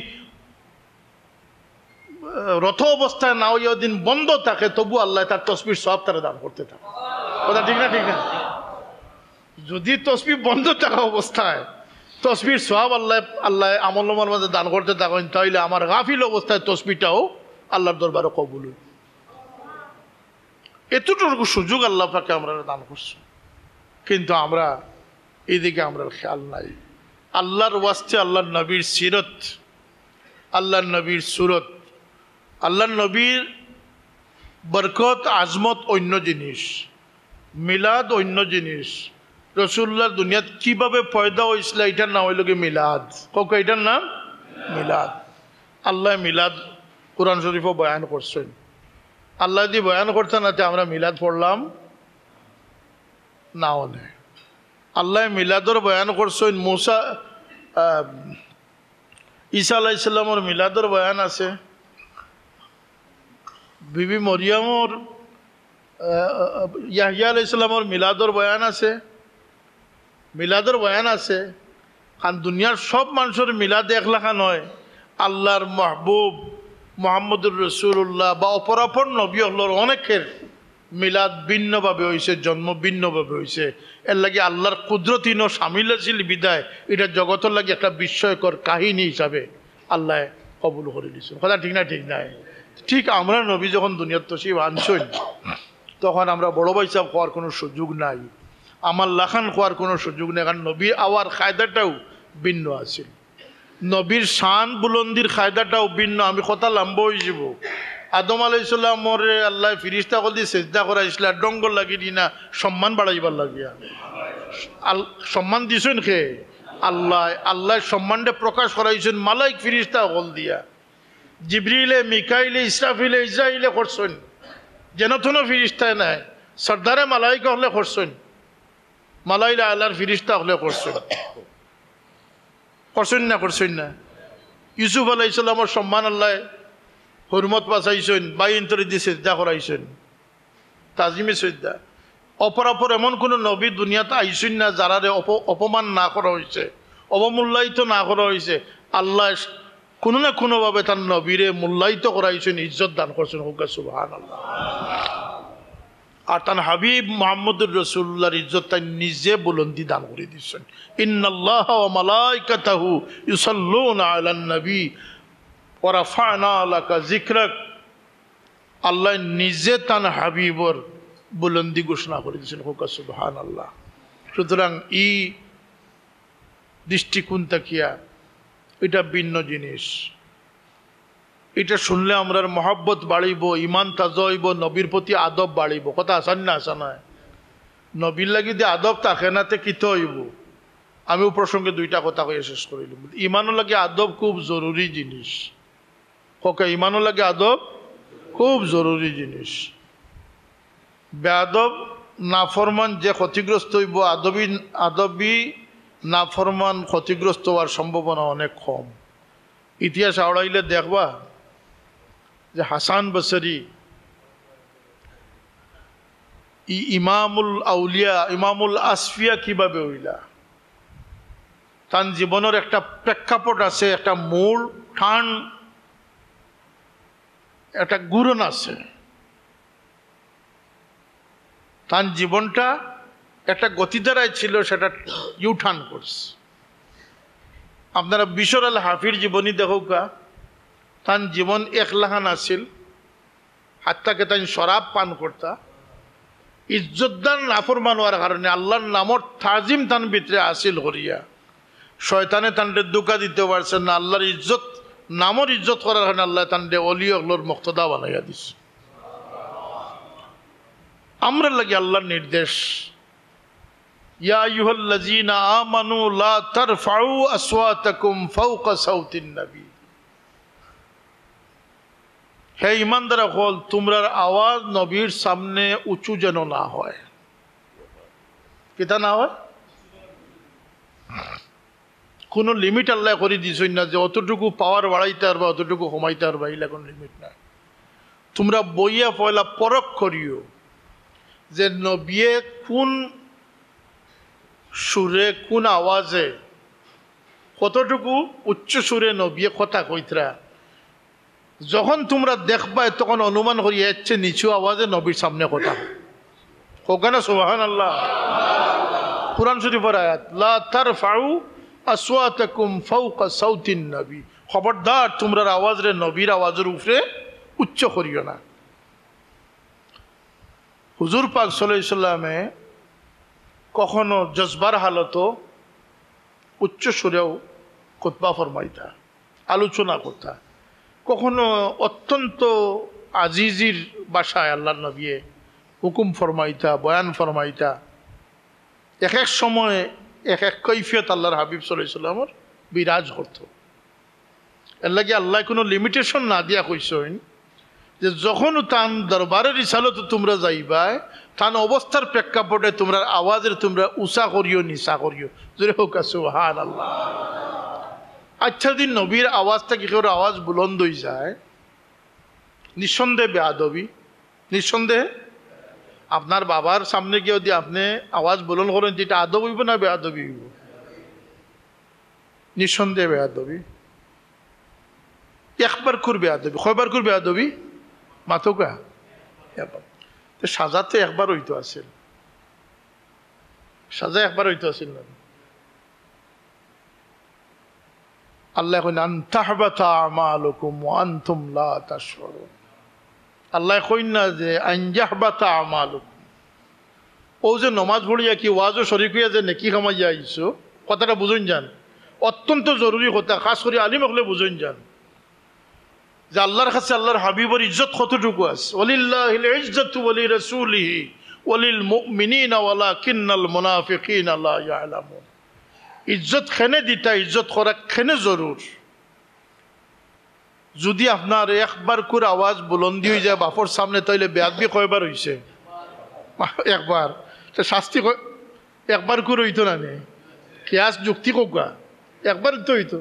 রথ অবস্থায় না হইয়া দিন বন্ধ থাকে তবু আল্লাহ তার তসবির সব তারা দান করতে থাকে কথা ঠিক না ঠিক না যদি তসবি বন্ধ থাকা অবস্থায় তসবির সব আল্লাহ আল্লাহ আমল মাঝে দান করতে থাকেন তাহলে আমার গাফিল অবস্থায় তসবিটাও আল্লাহর দরবারে কবুল এতটুকু সুযোগ আল্লাহ পাকে আমরা দান করছি কিন্তু আমরা এদিকে আমরা খেয়াল নাই আল্লাহর ওয়াস্তে আল্লাহর নবীর সিরত আল্লাহর নবীর সুরত আল্লাহর নবীর বরকত আজমত অন্য জিনিস মিলাদ অন্য জিনিস রসুল্লাহ দুনিয়াত কিভাবে পয়দা হয়েছিল এটার নাম হইল কি মিলাদ কোক এটার নাম মিলাদ আল্লাহ মিলাদ কোরআন শরীফও বয়ান করছেন আল্লাহ যদি বয়ান করতেন না আমরা মিলাদ পড়লাম না হলে আল্লাহ মিলাদর বয়ান করছেন মোসা ঈসা আল্লাহ ইসলামর মিলাদর বয়ান আছে বিবি মরিয়ামর ইয়াহিয়া আলাহ ইসলামর মিলাদর বয়ান আছে মিলাদর বয়ান আছে কারণ দুনিয়ার সব মানুষের মিলাদ এক লেখা নয় আল্লাহর মাহবুব মোহাম্মদুর রসুল্লাহ বা অপরাপর নবী হল্লোর অনেকের মিলাদ ভিন্নভাবে হয়েছে জন্ম ভিন্নভাবে হয়েছে এর লাগে আল্লাহর কুদরতীন সামিল আছিল বিদায় এটা জগতের লাগে একটা বিস্ময়কর কাহিনী হিসাবে আল্লাহ কবুল করে দিয়েছেন কথা ঠিক না ঠিক নাই ঠিক আমরা নবী যখন দুনিয়ার সেই আনছই তখন আমরা বড় ভাইসাব হওয়ার কোনো সুযোগ নাই আমার লাখান খোয়ার কোনো সুযোগ নেই কারণ নবী আওয়ার কায়দাটাও ভিন্ন আছে নবীর শান বুলন্দির খায়দাটাও ভিন্ন আমি কথা লাম্ব হয়ে যাব আদম মরে আল্লাহ ফিরিস্তা কল দিয়ে চেষ্টা করা ইসলাম ডঙ্গল লাগি দি না সম্মান বাড়াইবার লাগিয়া আল সম্মান দিছেন খে আল্লাহ আল্লাহ সম্মানটা প্রকাশ করাইছেন মালাইক ফিরিস্তা কল দিয়া জিবরিলে মিকাইলে ইসরাফিলে ইসরাইলে করছেন যেন থনো ফিরিস্তায় নাই সর্দারে মালাইকা হলে করছেন মালাইলে আল্লাহর ফিরিস্তা হলে করছেন করছেন না করছেন না ইউসুফ আলাহ ইসলামর সম্মান আল্লাহ হরমত বাঁচাইছেন বায়ন্তরে দিয়ে শ্রদ্ধা করাইছেন তাজিমে শ্রদ্ধা অপরাপর এমন কোনো নবী দুনিয়াতে আইসুন না যারারে অপমান না করা হয়েছে অবমূল্যায়িত না করা হয়েছে আল্লাহ কোনো না কোনোভাবে তার নবীরে মূল্যায়িত করাইছেন ইজ্জত দান করছেন হোক সুবাহ আল্লাহ আর তান হাবিব মোহাম্মদুর রসুল্লাহর ইজ্জত তাই নিজে বুলন্দি দান করে দিচ্ছেন ইন্নাল্লাহ মালাইকাতাহু ইউসাল্লুন আলান নবী ওরাফানা আলাকা জিক্রক আল্লাহ নিজে তান হাবিবর বুলন্দি ঘোষণা করে দিয়েছেন হোকা সুবহান আল্লাহ সুতরাং ই দৃষ্টিকোণ তাকিয়া এটা ভিন্ন জিনিস এটা শুনলে আমরা মহাব্বত বাড়িব ইমান তাজা হইব নবীর প্রতি আদব বাড়িব কথা আসান না আসা নয় নবীর লাগি যে আদব তাকে নাতে কিত হইব আমিও প্রসঙ্গে দুইটা কথা কয়ে শেষ করিলাম ইমানও লাগে আদব খুব জরুরি জিনিস ওকে ইমানও লাগে আদব খুব জরুরি জিনিস বেআব নাফরমান যে ক্ষতিগ্রস্ত হইব আদবি আদবি নাফরমান ক্ষতিগ্রস্ত হওয়ার সম্ভাবনা অনেক কম ইতিহাস আওড়াইলে দেখবা যে হাসান বসরি ই ইমামুল আউলিয়া ইমামুল আসফিয়া কিভাবে হইলা তার জীবনের একটা প্রেক্ষাপট আছে একটা মূল ঠান একটা গুরন আছে তার জীবনটা একটা গতিধারায় ছিল সেটা ইউঠান করছে আপনারা বিশর আল হাফির জীবনী দেখুকা তান জীবন একলাহান আছিল হাত্তাকে তাই শরাব পান করতা ইজ্জতদান নাফর মানোয়ার কারণে আল্লাহর নামর তাজিম তান ভিতরে আসিল হরিয়া শয়তানে তানরে দুকা দিতে পারছেন না আল্লাহর ইজ্জত নামর ইজ্জত করার কারণে আল্লাহ তানরে অলি অগলোর মক্তদা বানাইয়া দিস আমরা লাগে আল্লাহর নির্দেশ ইয়া ইউহল্লাজিনা আমানু লা তারফাউ আসওয়াতাকুম ফাওকা সাউতিন নবী হে ইমানদার হল তোমরার আওয়াজ নবীর সামনে উঁচু যেন না হয় কেতা না হয় কোনো লিমিট আল্লাহ করে দিছই না যে অতটুকু পাওয়ার বাড়াইতে পারবা অতটুকু কমাইতে পারবা এইলে কোনো লিমিট নাই তোমরা বইয়া পয়লা পরক করিও যে নবিয়ে কোন সুরে কোন আওয়াজে কতটুকু উচ্চ সুরে নবিয়ে কথা কইতরা যখন তোমরা দেখবা তখন অনুমান করি যাচ্ছে নিচু আওয়াজে নবীর সামনে কথা হোক সুবাহান আল্লাহ কোরআন শরীফের আয়াত লা তার ফাউ আসওয়াতাকুম ফাওকা সাউতিন নবী খবরদার তোমরা রে নবীর আওয়াজের উপরে উচ্চ করিও না হুজুর পাক সাল্লামে কখনো জজবার হালত উচ্চ সুরেও কোতবা ফরমাইতা আলোচনা করতা কখনো অত্যন্ত আজিজির বাসায় আল্লাহ নবিয়ে হুকুম ফরমাইতা বয়ান ফরমাইতা এক এক সময়ে এক এক কৈফিয়ত আল্লাহর হাবিব সাল্লামর বিরাজ করত এর লাগে আল্লাহ কোনো লিমিটেশন না দিয়া কইসইন যে যখন তান দরবারের ইসালত তোমরা যাইবাই তান অবস্থার প্রেক্ষাপটে তোমরা আওয়াজের তোমরা উষা করিও নিশা করিও যদি হোক হান আল্লাহ আচ্ছা যদি নবীর আওয়াজটা কি কেউ আওয়াজ বুলন্দ হয়ে যায় নিঃসন্দেহে বেআবি নিঃসন্দেহে আপনার বাবার সামনে গিয়ে যদি আপনি আওয়াজ বুলন্দ করেন যেটা আদব হইব না বেআবি হইব নিঃসন্দেহে বেআবি একবার কুর বেআবি কয়বার কুর বেআবি মাথো একবার তো একবার হইতো আসেন সাজা একবার হইতো আসেন না আল্লাহ কইন আন্তাহবাতা আমালুকুম আনতুম লা তাশউরুন আল্লাহ কইন না যে আনজাহবাতা আমালুকুম ও যে নমাজ পড়িয়া কি ওয়াজও শরীক হইয়া যে নেকি কামাইয়া আইছো কথাটা বুঝুন যান অত্যন্ত জরুরি কথা খাস করে আলিম হলে বুঝুন যান যে আল্লাহর কাছে আল্লাহর হাবিবর ইজ্জত কতটুকু আছে ওলিল্লাহ ইজ্জত ওলি রসুলিহি ওলিল মুমিনিনা ওয়ালা কিন্নাল মুনাফিকিনা লা ইয়ালামুন ইজ্জত খেনে দিতা ইজ্জত করা খেনে জরুর যদি আপনার একবার করে আওয়াজ বুলন্দি হয়ে যায় বাপর সামনে তাইলে বেয়াদবি কয়বার হয়েছে একবার শাস্তি একবার করে হইতো না নে কেয়াস যুক্তি কোকা একবার তো হইতো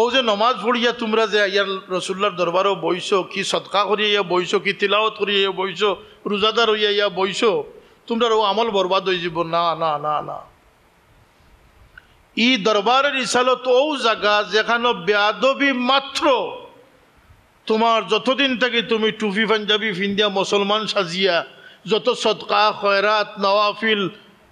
ও যে নমাজ পড়িয়া তোমরা যে ইয়ার রসুল্লার দরবারও বইছো কি সৎকা করিয়া ইয়া বইছো কি তিলাওত করিয়া ইয়া বইছো রোজাদার হইয়া ইয়া বইছো তোমরা ও আমল বরবাদ হয়ে যাব না না না না ই দরবারের ইসালত ও জায়গা যেখানে বেয়াদবি মাত্র তোমার যতদিন থেকে তুমি টুফি পাঞ্জাবি ফিন্দিয়া মুসলমান সাজিয়া যত সৎকা খয়রাত নওয়াফিল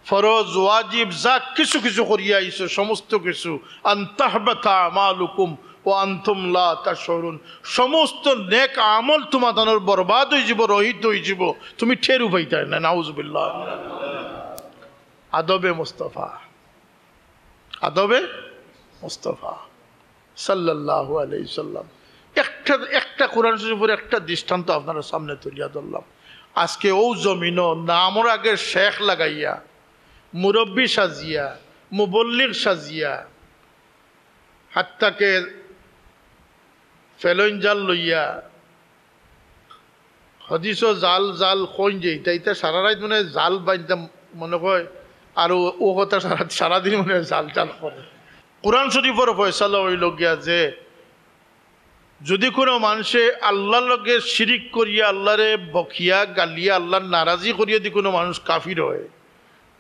ফরজ ওয়াজিব যা কিছু কিছু করিয়া আইস সমস্ত কিছু আন্তাহবাতা আমা লুকুম ও আন্তমলা তার শহরুন সমস্ত নেক আমল তোমার তানোর বরবাদ হয়ে যাব রহিত হয়ে যাব তুমি ঠেরু পাইতার না নাউজবিল্লা আদবে মুস্তফা আদবে মুস্তফা সাল্লাহ আলাই সাল্লাম একটা একটা কোরআন শরীফের একটা দৃষ্টান্ত আপনার সামনে তুলিয়া ধরলাম আজকে ও জমিন নামর আগে শেখ লাগাইয়া মুরব্বী সাজিয়া মুবল্লিক সাজিয়া তাকে ফেলইন জাল লইয়া হদিস জাল জাল কইন যে ইটা ইটা সারা রাত মানে জাল বাঁধতাম মনে কয় আর ও কথা সারা সারাদিন মানে জাল জাল করে কোরআন শরীফর ফয়সালা হইল গিয়া যে যদি কোনো মানুষে আল্লাহর লগে শিরিক করিয়া আল্লাহরে বকিয়া গালিয়া আল্লাহর নারাজি করিয়া যদি কোনো মানুষ কাফির হয়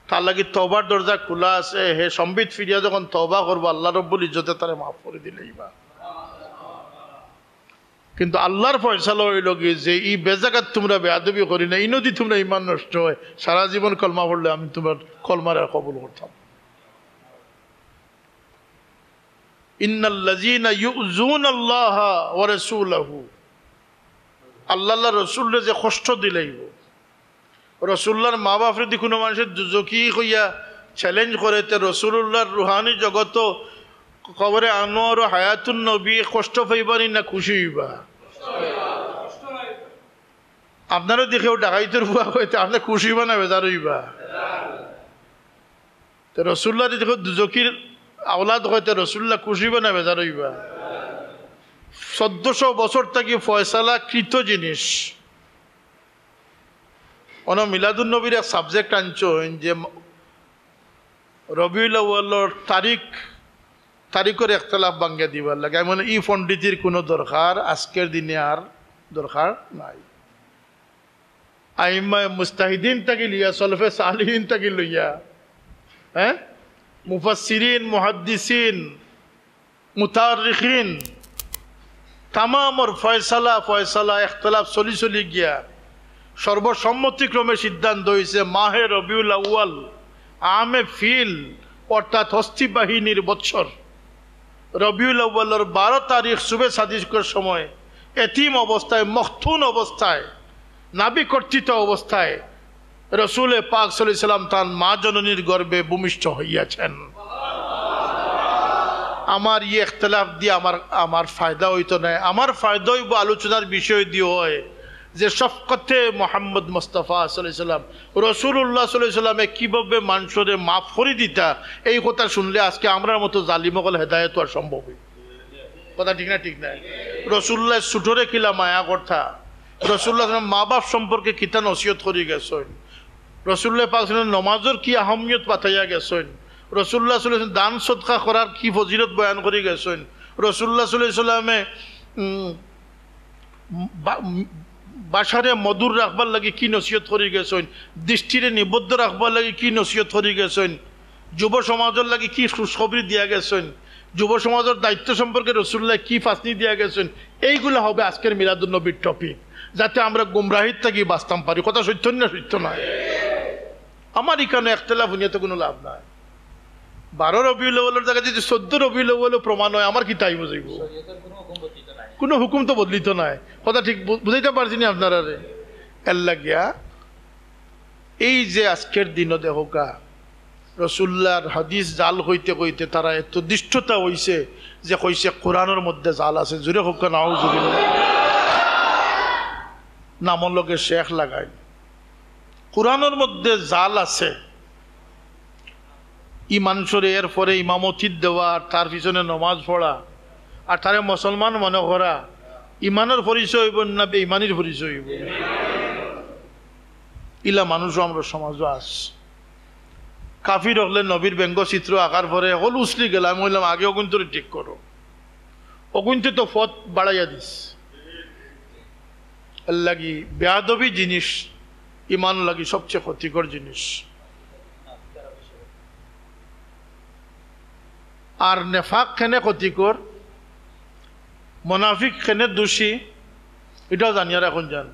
তার লাগে তবার দরজা খোলা আছে হে সম্বিত ফিরিয়া যখন তবা করবো আল্লাহ রব্বুল ইজ্জতে তারা মাফ করে দিলেই বা কিন্তু আল্লাহর ফয়সালা হইল কি যে ই বেজাকাত তোমরা বেয়াদবি করি না ইনদি তোমরা ইমান নষ্ট হয় সারা জীবন কলমা পড়লে আমি তোমার কলমার কবুল করতাম আল্লাহ রসুল্লে যে কষ্ট দিলেইব রসুল্লার মা বাপরে কোনো মানুষের দুজকি হইয়া চ্যালেঞ্জ করে তে রসুল্লাহর রুহানি জগত কবরে আনোয়ার হায়াতুন নবী কষ্ট নি না খুশি হইবা আপনারও ও ডাকাইতর বুয়া হইতে আপনি খুশি হইবা না বেজার হইবা তো দেখো দুজকির আওলাদ হইতে রসুল্লা খুশি হইবা না বেজার হইবা চোদ্দশো বছর থাকি ফয়সালা কৃত জিনিস অন মিলাদুল নবীর এক সাবজেক্ট আনছ যে রবিউল তারিখ তারিখের একতলাফ বাঙ্গে দিবার লাগে মানে ই পণ্ডিতির কোনো দরকার আজকের দিনে আর দরকার নাই আইমা মুস্তাহিদিন তাকে লইয়া সলফে সালহীন তাকে লইয়া হ্যাঁ মুফাসিরিন মুহাদ্দিসিন মুতারিখিন তামামর ফয়সালা ফয়সালা একতলাফ চলি চলি গিয়া সর্বসম্মতিক্রমে সিদ্ধান্ত হয়েছে মাহে রবিউল আউয়াল আমে ফিল অর্থাৎ হস্তি বাহিনীর বৎসর রবিউল আব্বাল্লর বারো তারিখ শুভে সাদিকের সময় এতিম অবস্থায় মখথুন অবস্থায় কর্তৃত অবস্থায় রসুলে পাক সাল্লাম তার মা জননীর গর্বে ভূমিষ্ঠ হইয়াছেন আমার ইয়ে এখতলাফ দিয়ে আমার আমার ফায়দা হইতো নাই আমার ফায়দা হইব আলোচনার বিষয় দিয়ে হয় যে সফকথে মোহাম্মদ মোস্তফা সাল্লাম রসুল্লাহ সাল্লামে কীভাবে মানুষদের মাফ করে দিতা এই কথা শুনলে আজকে আমরার মতো জালিমগল হেদায়ত আর সম্ভব কথা ঠিক না ঠিক না রসুল্লাহ সুটরে কিলা মায়া কথা রসুল্লাহ মা বাপ সম্পর্কে কিতা নসিহত করি গেছেন রসুল্লাহ পাক নমাজের কি আহমিয়ত পাঠাইয়া গেছেন রসুল্লাহ সাল্লাম দান সৎকা করার কি ফজিরত বয়ান করে গেছেন রসুল্লাহ সাল্লাহ সাল্লামে বাসারে মধুর রাখবার লাগে কি নসিহত করি গেছেন দৃষ্টিরে নিবদ্ধ রাখবার লাগে কি নসিহত করি গেছেন যুব সমাজের লাগে কি সুসবরি দিয়া গেছেন যুব সমাজের দায়িত্ব সম্পর্কে রসুল্লাহ কি ফাঁসনি দিয়া গেছেন এইগুলো হবে আজকের মিলাদুল্নবীর টপিক যাতে আমরা গুমরাহিত থাকি বাঁচতাম পারি কথা সত্য না সত্য নয় আমার এখানে একটা নিয়ে কোনো লাভ নাই বারো রবিউল জায়গায় যদি চোদ্দ রবিউল প্রমাণ হয় আমার কি তাই বুঝাইব কোনো হুকুম তো বদলিত নয় কথা ঠিক বুঝাইতে পারছি না আপনারা রে আল্লাহ গিয়া এই যে আজকের দিন দেহকা রসুল্লার হাদিস জাল হইতে কইতে তারা এত দৃষ্টতা হইছে যে কইসে কোরআনের মধ্যে জাল আছে জুড়ে হোক নাও জুড়ে নামর লোকে শেখ লাগাই কোরআনের মধ্যে জাল আছে ইমানসরে সরে এরপরে ইমামতির দেওয়া তার পিছনে নমাজ পড়া আর তারে মুসলমান মনে করা ইমানের পরিচয় হইব না বেঈমানির পরিচয় হইব ইলা মানুষও আমরা সমাজ আস কাফি রকলে নবীর ব্যঙ্গচিত্র আঁকার পরে হল উসলি গেলাম বললাম আগে অগুন্তরে ঠিক করো অগুন্তে তো পথ বাড়াইয়া দিস লাগি বেয়াদবি জিনিস ইমান লাগি সবচেয়ে ক্ষতিকর জিনিস আর নেফাক কেনে ক্ষতিকর মনাফিক কেনে দোষী এটাও আর এখন যান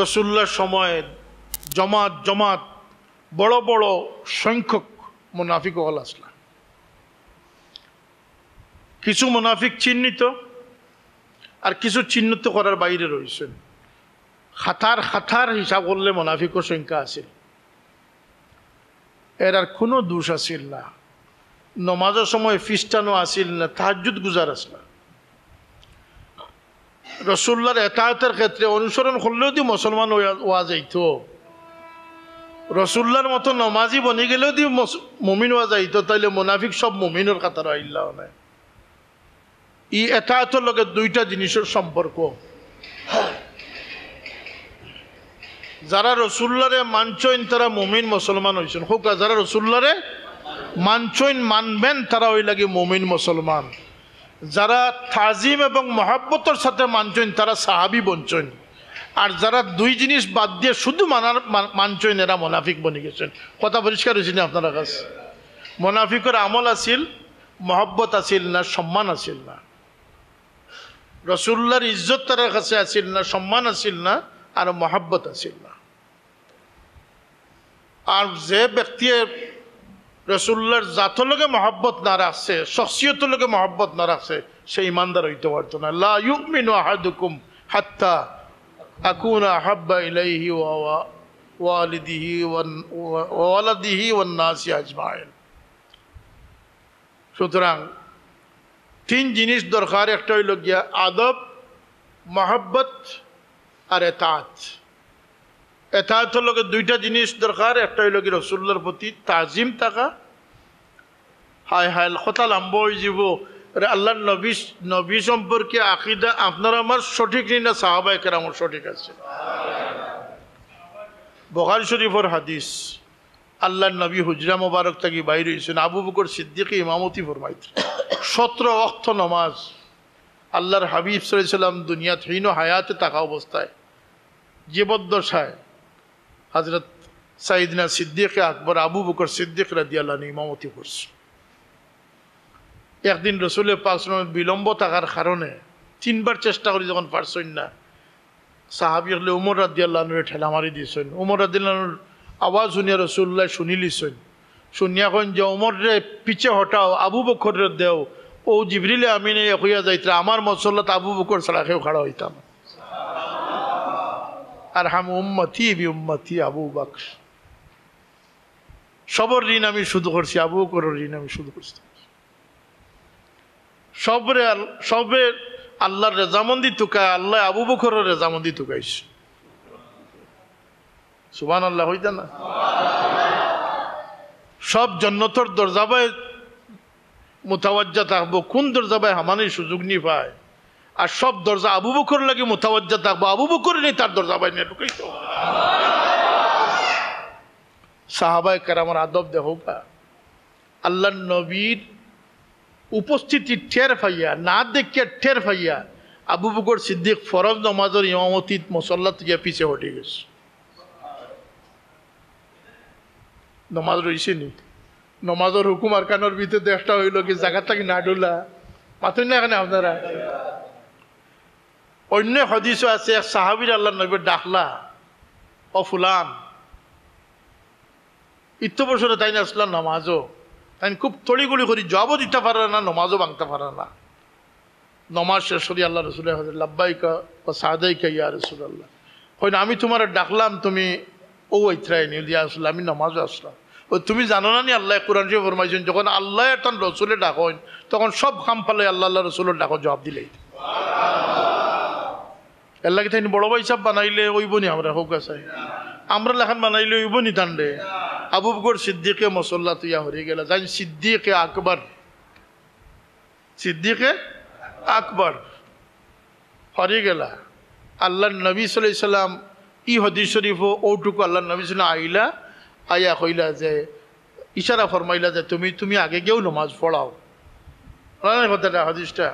রসুল্লার সময়ে জমাত জমাত বড় বড় সংখ্যক মোনাফিক হল আসলা কিছু মোনাফিক চিহ্নিত আর কিছু চিহ্নিত করার বাইরে রয়েছেন হাতার হাতার হিসাব করলে মোনাফিকর সংখ্যা আছে এর আর কোনো দোষ আসিল না নমাজের সময় ফিস্টানো আসিল না তাহাজুদ গুজার আসলা রসুল্লার এতায়তের ক্ষেত্রে অনুসরণ করলেও দি মুসলমান ওয়া যাইত রসুল্লার মতো নমাজি বনি গেলেও দি মমিন ওয়া যাইত তাইলে মোনাফিক সব মমিনের কাতার আইল্লাহ মানে ই এতায়তের লগে দুইটা জিনিসের সম্পর্ক যারা রসুল্লারে মানচইন তারা মমিন মুসলমান হয়েছেন হোক যারা রসুল্লারে মানচইন মানবেন তারা ওই লাগে মমিন মুসলমান যারা তাজিম এবং মহাব্বতর সাথে মানছেন তারা সাহাবি বঞ্চন আর যারা দুই জিনিস বাদ দিয়ে শুধু মানার মানছেন এরা মোনাফিক বনে গেছেন কথা পরিষ্কার হয়েছে আপনারা কাছে মোনাফিকের আমল আসিল মহব্বত আসিল না সম্মান আসিল না রসুল্লার ইজ্জত তার কাছে আসিল না সম্মান আসিল না আর মহাব্বত আসিল না আর যে ব্যক্তিয়ে রসুল্লার জাতর লোকে মহব্বত না আছে শখসিয়তর লোকে মহব্বত না আছে সে ইমানদার হইতে পারতো না লা ইউমিন আহাদুকুম হাত্তা আকুন আহাব্বা ইলাইহি ওয়া ওয়ালিদিহি ওয়ালাদিহি ওয়ান্নাসি আজমাইন সুতরাং তিন জিনিস দরকার একটা হইল গিয়া আদব মহব্বত আর এতাত এটা লোকের দুইটা জিনিস দরকার একটা হইল কি রসুল্লার প্রতি তাজিম থাকা হায় হায় কথা লম্ব হয়ে যাব আল্লাহ নবী নবী সম্পর্কে আকিদা আপনার আমার সঠিক নেই না সাহাবাই আমার সঠিক আছে বখারি শরীফর হাদিস আল্লাহ নবী হুজরা মোবারক থাকি বাইর হয়েছেন আবু বকর সিদ্দিকে ইমামতি ফরমাইত সত্র অক্ত নমাজ আল্লাহর হাবিব সাল্লাম দুনিয়া থইন হায়াতে থাকা অবস্থায় জীবদ্দশায় হজরত সাইদিনা সিদ্দিক আকবর আবু বকর সিদ্দিক রাদিয়াল্লাহ ইমামতি করছে একদিন রসুলের পাকসনের বিলম্ব থাকার কারণে তিনবার চেষ্টা করি যখন পারছেন না সাহাবি হলে উমর রাদিয়াল্লাহনুরে ঠেলা মারি দিয়েছেন উমর রাদিল্লাহনুর আওয়াজ শুনিয়া রসুল্লাহ শুনিলিছেন শুনিয়া কন যে উমর রে পিছে হটাও আবু বকর দেও ও জিবরিলে আমিনে হইয়া যাইতে আমার মসল্লাত আবু বকর ছাড়া কেউ খাড়া হইতাম আর হাম উম্মতি বি উম্মতি আবু বাক্স সবর ঋণ আমি শুধু করছি আবু করর ঋণ আমি শুধু করছি সবরে সবে আল্লাহর রেজামন্দি তুকায় আল্লাহ আবু বকর রেজামন্দি তুকাইছে সুবান আল্লাহ হইতে না সব জন্নতর দরজাবায় মোতাবাজ্জা থাকবো কোন দরজাবায় হামানি সুযোগ নি পায় আর সব দরজা আবু বকর লাগে মোতাবজ্জা থাকবো আবু বকর নেই তার দরজা বাইনে ঢুকাই তো সাহাবায় কারামার আদব দেহ আল্লাহ নবীর উপস্থিতি ঠের ফাইয়া না দেখিয়া ঠের ফাইয়া আবু বকর সিদ্দিক ফরজ নমাজর ইমামতিত মসল্লা থেকে পিছিয়ে হটে গেছে নমাজ রয়েছে নি নমাজর হুকুম কানোর ভিতরে দেশটা হইল কি জায়গা থাকি না ডুলা মাতুন না এখানে আপনারা অন্য হদিসও আছে সাহাবির আল্লাহ নবীর ডাকলা ও ফুলান ইত্য তাই তাই আসলাম নমাজও তাই খুব তড়িগুড়ি করি জব দিতে পারে না নমাজও ভাঙতে পারে না নমাজ শেষ করি আল্লাহ রসুল লাব্বাইকা ও সাদাইকা ইয়া রসুল আল্লাহ হয় আমি তোমার ডাকলাম তুমি ও ইত্রায় নিয়ে দিয়ে আসলাম আমি নমাজও আসলাম ও তুমি জানো না নি আল্লাহ কোরআন শরীফ ফরমাইছেন যখন আল্লাহ একটা ডাক ডাকেন তখন সব খাম পালে আল্লাহ আল্লাহ রসুলের ডাক জবাব দিলেই এর লাগে তাই বড় ভাই সাহ বানাইলে ওইব নি আমরা হোক আছে আমরা লেখান বানাইলে ওইব নি তান্ডে আবুবগড় সিদ্দিকে মসল্লা তুইয়া হরিয়ে গেল জানি সিদ্দিকে আকবর সিদ্দিকে আকবর হরিয়ে গেলা আল্লাহ নবী সাল্লাহ সাল্লাম ই হদিস শরীফ ওটুকু আল্লাহ নবী সাল্লাম আইলা আইয়া কইলা যে ইশারা ফরমাইলা যে তুমি তুমি আগে গেও নমাজ পড়াও কথাটা হদিসটা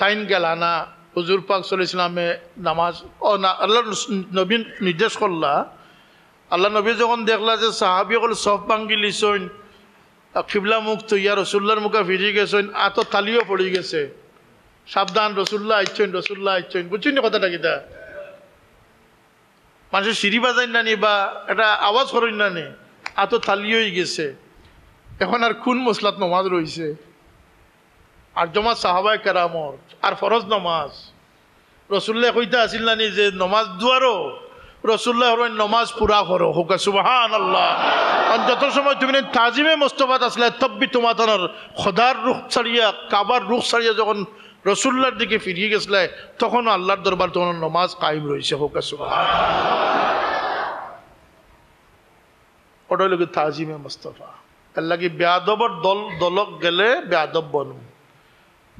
টাইন গেলা না হুজুর পাক ইসলামে নামাজ ও না আল্লাহ নবীন নির্দেশ করলা আল্লাহ নবী যখন দেখলা যে সাহাবি অকল সব ভাঙ্গি লিছইন খিবলা মুখ তৈয়া রসুল্লার মুখে ফিরি গেছেন আত তালিও পড়ি গেছে সাবধান রসুল্লা আইছেন রসুল্লা আইছেন বুঝছেন কথাটা কিতা মানুষের সিঁড়ি বাজাই না নি বা এটা আওয়াজ করেন না নি আত তালিও গেছে এখন আর কোন মশলাত নমাজ রয়েছে আর জমা সাহাবায় কেরামর আর ফরজ নমাজ রসুল্লাহ কইতে আসিল না নি যে নমাজ দুয়ারো রসুল্লাহ হরমেন নমাজ পুরা করো হুকা সুবাহান আল্লাহ যত সময় তুমি তাজিমে মোস্তফাত আসলে তব্বি তোমাতানোর খোদার রুখ ছাড়িয়া কাবার রুখ ছাড়িয়া যখন রসুল্লার দিকে ফিরিয়ে গেছিলে তখন আল্লাহর দরবার তোমার নমাজ কায়েম রয়েছে হুকা সুবাহান ওটা কি তাজিমে মোস্তফা তার লাগে বেয়াদবর দল দলক গেলে বেয়াদব বনু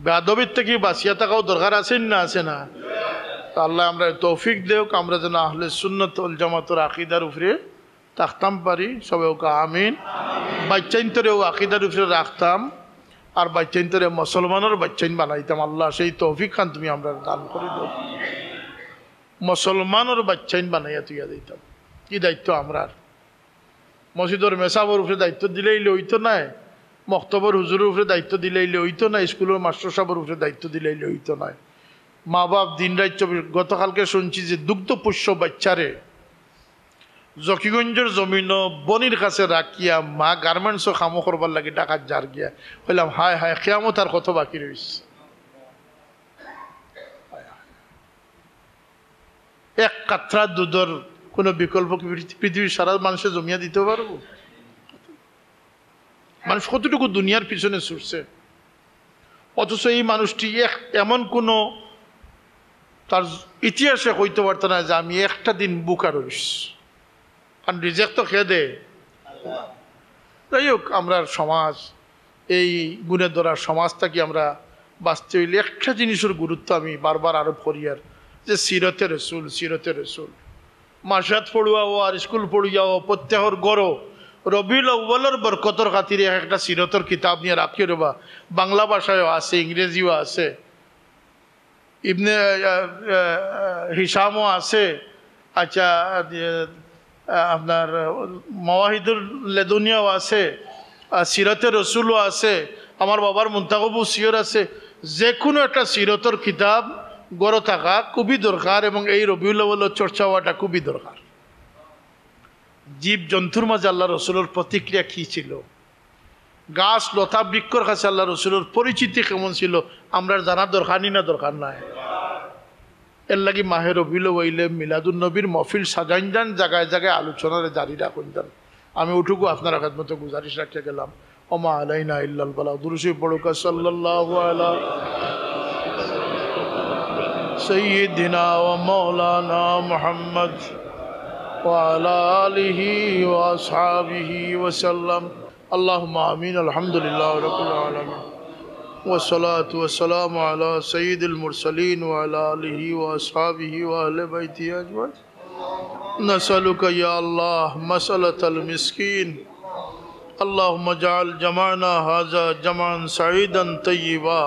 বেদবির থেকে বাঁচিয়া থাকাও দরকার আছেন না আছে না তা আল্লাহ আমরা তৌফিক দেওক আমরা যেন আহলে সুন্নত জামাতর আকিদার উপরে থাকতাম পারি সবাই ওকে আমিন বাচ্চাইন্তরে ও আকিদার উপরে রাখতাম আর বাচ্চাইন্তরে মুসলমানের বাচ্চাইন বানাইতাম আল্লাহ সেই তৌফিক খান তুমি আমরা দান করে দেব মুসলমানের বাচ্চাইন বানাইয়া তুইয়া দিতাম কি দায়িত্ব আমরা মসজিদর মেসাবর উপরে দায়িত্ব দিলেই লইতো নাই মক্তবর হুজুরের উপরে দায়িত্ব দিলাইলে হইতো না স্কুলের মাস্টার সাহেবের উপরে দায়িত্ব দিলাইলে হইতো না মা বাপ দিন রাত চব্বিশ গতকালকে শুনছি যে দুগ্ধ পোষ্য বাচ্চারে জকিগঞ্জের জমিন বনির কাছে রাখিয়া মা গার্মেন্টসও খামো করবার লাগে ডাকাত জার গিয়া হইলাম হায় হায় খেয়ামো তার কত বাকি রয়েছে এক কাত্রা দুধর কোনো বিকল্প পৃথিবীর সারা মানুষে জমিয়া দিতে পারবো মানুষ কতটুকু দুনিয়ার পিছনে ছুটছে অথচ এই মানুষটি এক এমন কোনো তার ইতিহাসে হইতে পারত না যে আমি একটা দিন বুকার হইস কারণ রিজেক্ট তো খেয়ে দে যাই হোক আমরা সমাজ এই গুণের দ্বারা সমাজটা কি আমরা বাঁচতে হইলে একটা জিনিসের গুরুত্ব আমি বারবার আরোপ করি আর যে সিরতের রসুল সিরতের রসুল মাসাত পড়ুয়াও আর স্কুল পড়ুয়াও প্রত্যাহর গড়ো রবিউল আউ্বালের বরকতর এক একটা সিরতর কিতাব নিয়ে রাখি রবা বাংলা ভাষায়ও আছে ইংরেজিও আছে ইবনে হিসামও আছে আচ্ছা আপনার মওয়াহিদুল লেদুনিয়াও আছে সিরতের রসুলও আছে আমার বাবার মুন্তাকবু সিওর আছে যে কোনো একটা সিরতর কিতাব গড় থাকা খুবই দরকার এবং এই রবিউল চর্চা হওয়াটা খুবই দরকার জীব জন্তুর মাঝে আল্লাহ রসুলোর প্রতিক্রিয়া কী ছিল গাছ লতা বৃক্ষর কাছে আল্লাহ রসুলোর পরিচিতি কেমন ছিল আমরা জানা দরকারই না দরকার নাই এর লাগে মাহের অভিল ওইলে মিলাদুল নবীর মফিল সাজাইন যান জায়গায় জায়গায় আলোচনার জারি রাখুন যান আমি উঠুকু আপনার কাজ মতো গুজারিশ রাখতে গেলাম ওমা আলাইনা ইল্লাল বালা দুরুসি পড়ুকা সাল্লাল্লাহু আলা سيدنا ومولانا محمد وعلى آله وأصحابه وسلم اللهم آمين الحمد لله رب العالمين والصلاة والسلام على سيد المرسلين وعلى آله وأصحابه وأهل بيته أجمعين نسألك يا الله مسألة المسكين اللهم اجعل جمعنا هذا جمعا سعيدا طيبا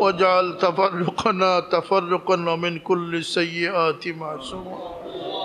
وجعل تفرقنا تفرقا تفرن كل کلس معصوما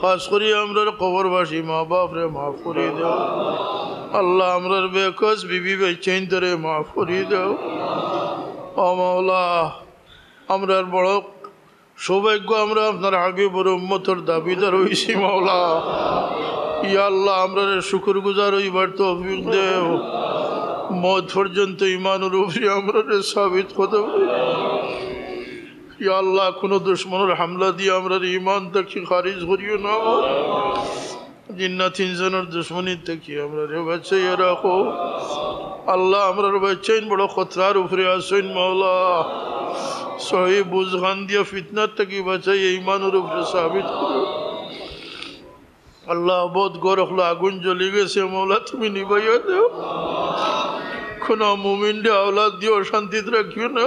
খাস করি আমরার বাসি মা বাপ রে মাফ করিয়ে দেও আল্লাহ আমরার বেকস বিবি বেচেন ধরে মাফ করিয়ে দেও ও মাওলা আমরার বড় সৌভাগ্য আমরা আপনার আগে বড় উম্মতর দাবিদার হয়েছি মাওলা ইয়া আল্লাহ আমরা শুকুর গুজার ওইবার তো অভিযোগ দেও মত পর্যন্ত ইমানুর উপরে আমরা সাবিত হতে ইয়া আল্লাহ কোনো দুশ্মনের হামলা দিয়ে আমরা ইমান দেখি খারিজ করিও না জিন্না তিনজনের দুশ্মনীর থেকে আমরা রে বাচ্চাইয়া রাখো আল্লাহ আমরা বাচ্চাইন বড় খতরার উপরে আসইন মাওলা সহি বুঝখান দিয়ে ফিতনার থেকে বাঁচাই ইমানের উপরে সাবিত করো আল্লাহ বোধ গরখলো আগুন জ্বলি গেছে মৌলা তুমি নিবাইয়া দেও গুনা মুমিনডে আওলাদ দিয়ে অশান্তিতে রাখিও না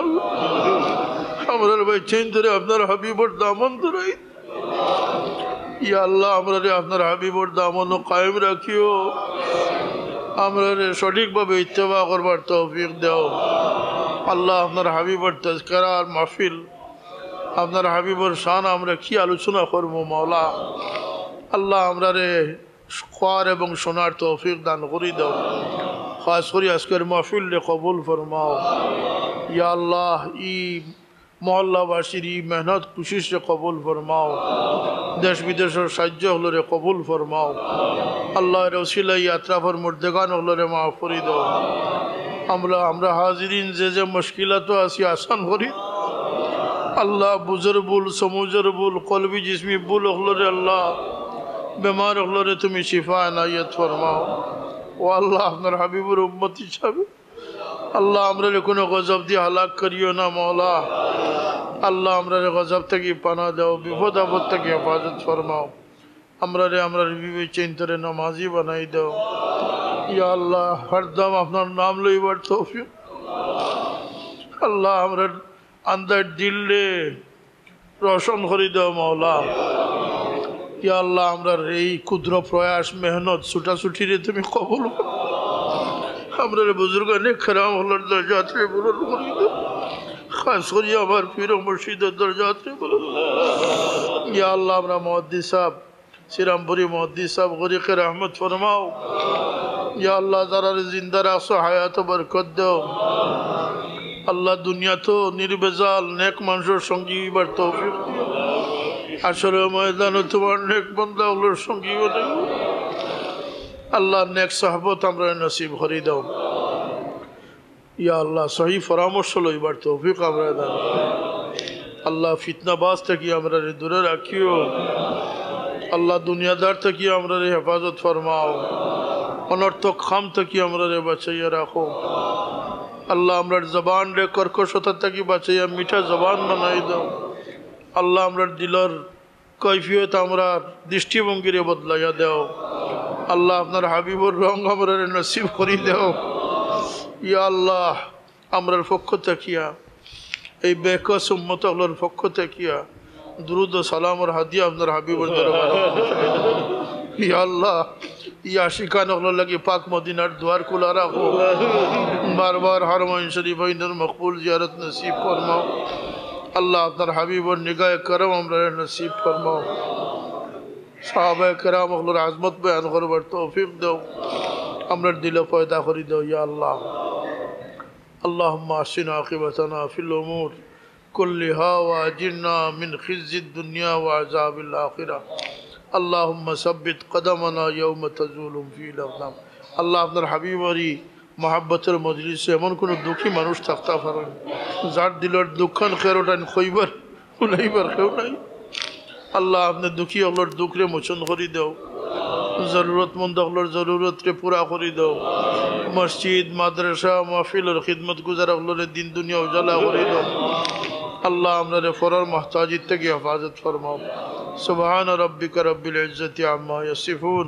আমরা ভাই চিন্তরে আপনার হাবিবর দামন ধরাই আল্লাহ আমরা রে আপনার হাবিবর দামন কায়েম রাখিও আমরা রে সঠিকভাবে ইত্তেবা করবার তৌফিক দেও আল্লাহ আপনার হাবিবর তস্করা আর মাহফিল আপনার হাবিবর শান আমরা কি আলোচনা করবো মাওলা আল্লাহ আমরা রে খোয়ার এবং সোনার তৌফিক দান করি দেও খাস করি আজকের মাহফিল্লে কবুল ফরমাও ইয়া আল্লাহ ই মহল্লাবাসীর ই মেহনত কুশিসে কবুল ফরমাও দেশ বিদেশের সাহায্য হলরে কবুল ফরমাও আল্লাহ রসিলা ফর মর্দেগান হলরে মাফ মা দাও আমরা আমরা হাজিরিন যে যে মুশকিলাতও আছি আসান করি আল্লাহ বুজর বুল সমুজর বুল কলবি জিসমি বুল হলরে আল্লাহ বেমার হলরে তুমি শিফা নাইয়ত ফরমাও ও আল্লাহ আপনার হাবিবুর উম্মত হিসাবে আল্লাহ আমরা কোনো গজব দিয়ে হালাক করিও না মহলা আল্লাহ আমরা গজব থেকে পানা দাও বিপদ আপদ থেকে হেফাজত ফরমাও আমরা রে আমরা বিবে চিন্তরে নামাজি বানাই দাও ইয়া আল্লাহ হরদম আপনার নাম লইবার তৌফিক আল্লাহ আমরা আন্দার দিল্লে রোশন করে দাও মহলা আল্লাহ আমরা এই ক্ষুদ্র প্রয়াস মেহনত ছুটাছুটি রে তুমি কবল আমরা বুজুর্গ অনেক খারাপ হলার দরজাতে বলুন খাস করি আমার পীর মুর্শিদের দরজাতে ইয়া আল্লাহ আমরা মহদ্দি সাহ শ্রীরামপুরি মহদ্দি সাহেব গরিকে আহমদ ফরমাও ইয়া আল্লাহ যারা জিন্দার রাখছো হায়াত বরকত দেও আল্লাহ দুনিয়া তো নির্বেজাল নেক মানুষের সঙ্গী এবার তৌফিক আসলে ময়দানে তোমার নেক বন্ধা হলোর সঙ্গী আল্লাহ নেক সাহবত আমরা নসিব হরি দাও ইয়া আল্লাহ সহি পরামর্শ লইবার অভিক আমরা দাও আল্লাহ ফিতনাবাজ থেকে আমরা রে দূরে রাখিও আল্লাহ দুনিয়াদার থেকে আমরা রে হেফাজত ফরমাও অনর্থক খাম থেকে আমরা রে বাঁচাইয়া রাখো আল্লাহ আমরা জবান রে কর্কশতা থেকে বাঁচাইয়া মিঠা জবান বানাই দাও আল্লাহ আমরার দিলর কৈফিয়ত আমরা দৃষ্টিভঙ্গির বদলাইয়া দেও আল্লাহ আপনার হাবিবর রং আমরার নসিব করি দেও ই আল্লাহ আমরার পক্ষ থাকিয়া এই বেকস উম্মত আল্লাহর পক্ষ থাকিয়া দ্রুত সালামর হাদিয়া আপনার হাবিবর দরবার ই আল্লাহ ই আশিকান হলো লাগি পাক মদিনার দুয়ার খোলা রাখো বারবার হারমাইন শরীফ মকবুল জিয়ারত নসিব ফরমাও আল্লাহ আপনার হাবিবর নিগায় করম আমরা নসিব ফরমাও সাহাবায় কেরাম ওগুলোর আজমত বয়ান করবার তৌফিক দেও আমরা দিল فائدہ করি دو یا আল্লাহ اللهم أحسن عقبتنا في الأمور كلها وأجرنا من خزي الدنيا وعذاب الآخرة اللهم ثبت قدمنا يوم تزول في الأقدام الله أبن الحبيب মহাব্বতের মজলিসে এমন কোনো দুঃখী মানুষ থাকতে পারে যার দিলের দুঃখন খেরোটান খইবার উলাইবার কেউ নাই আল্লাহ আপনি দুঃখী হলোর দুঃখরে মোচন করি দেও জরুরতমন্দ হলোর জরুরতরে পুরা করি দেও মসজিদ মাদ্রাসা মাহফিলর খিদমত গুজার হলোরে দিন দুনিয়া উজালা করি দেও আল্লাহ আপনার ফরার মহতাজির থেকে হেফাজত ফরমাও সুবাহান রব্বিকা রব্বিল ইজ্জতি আম্মা ইয়াসিফুন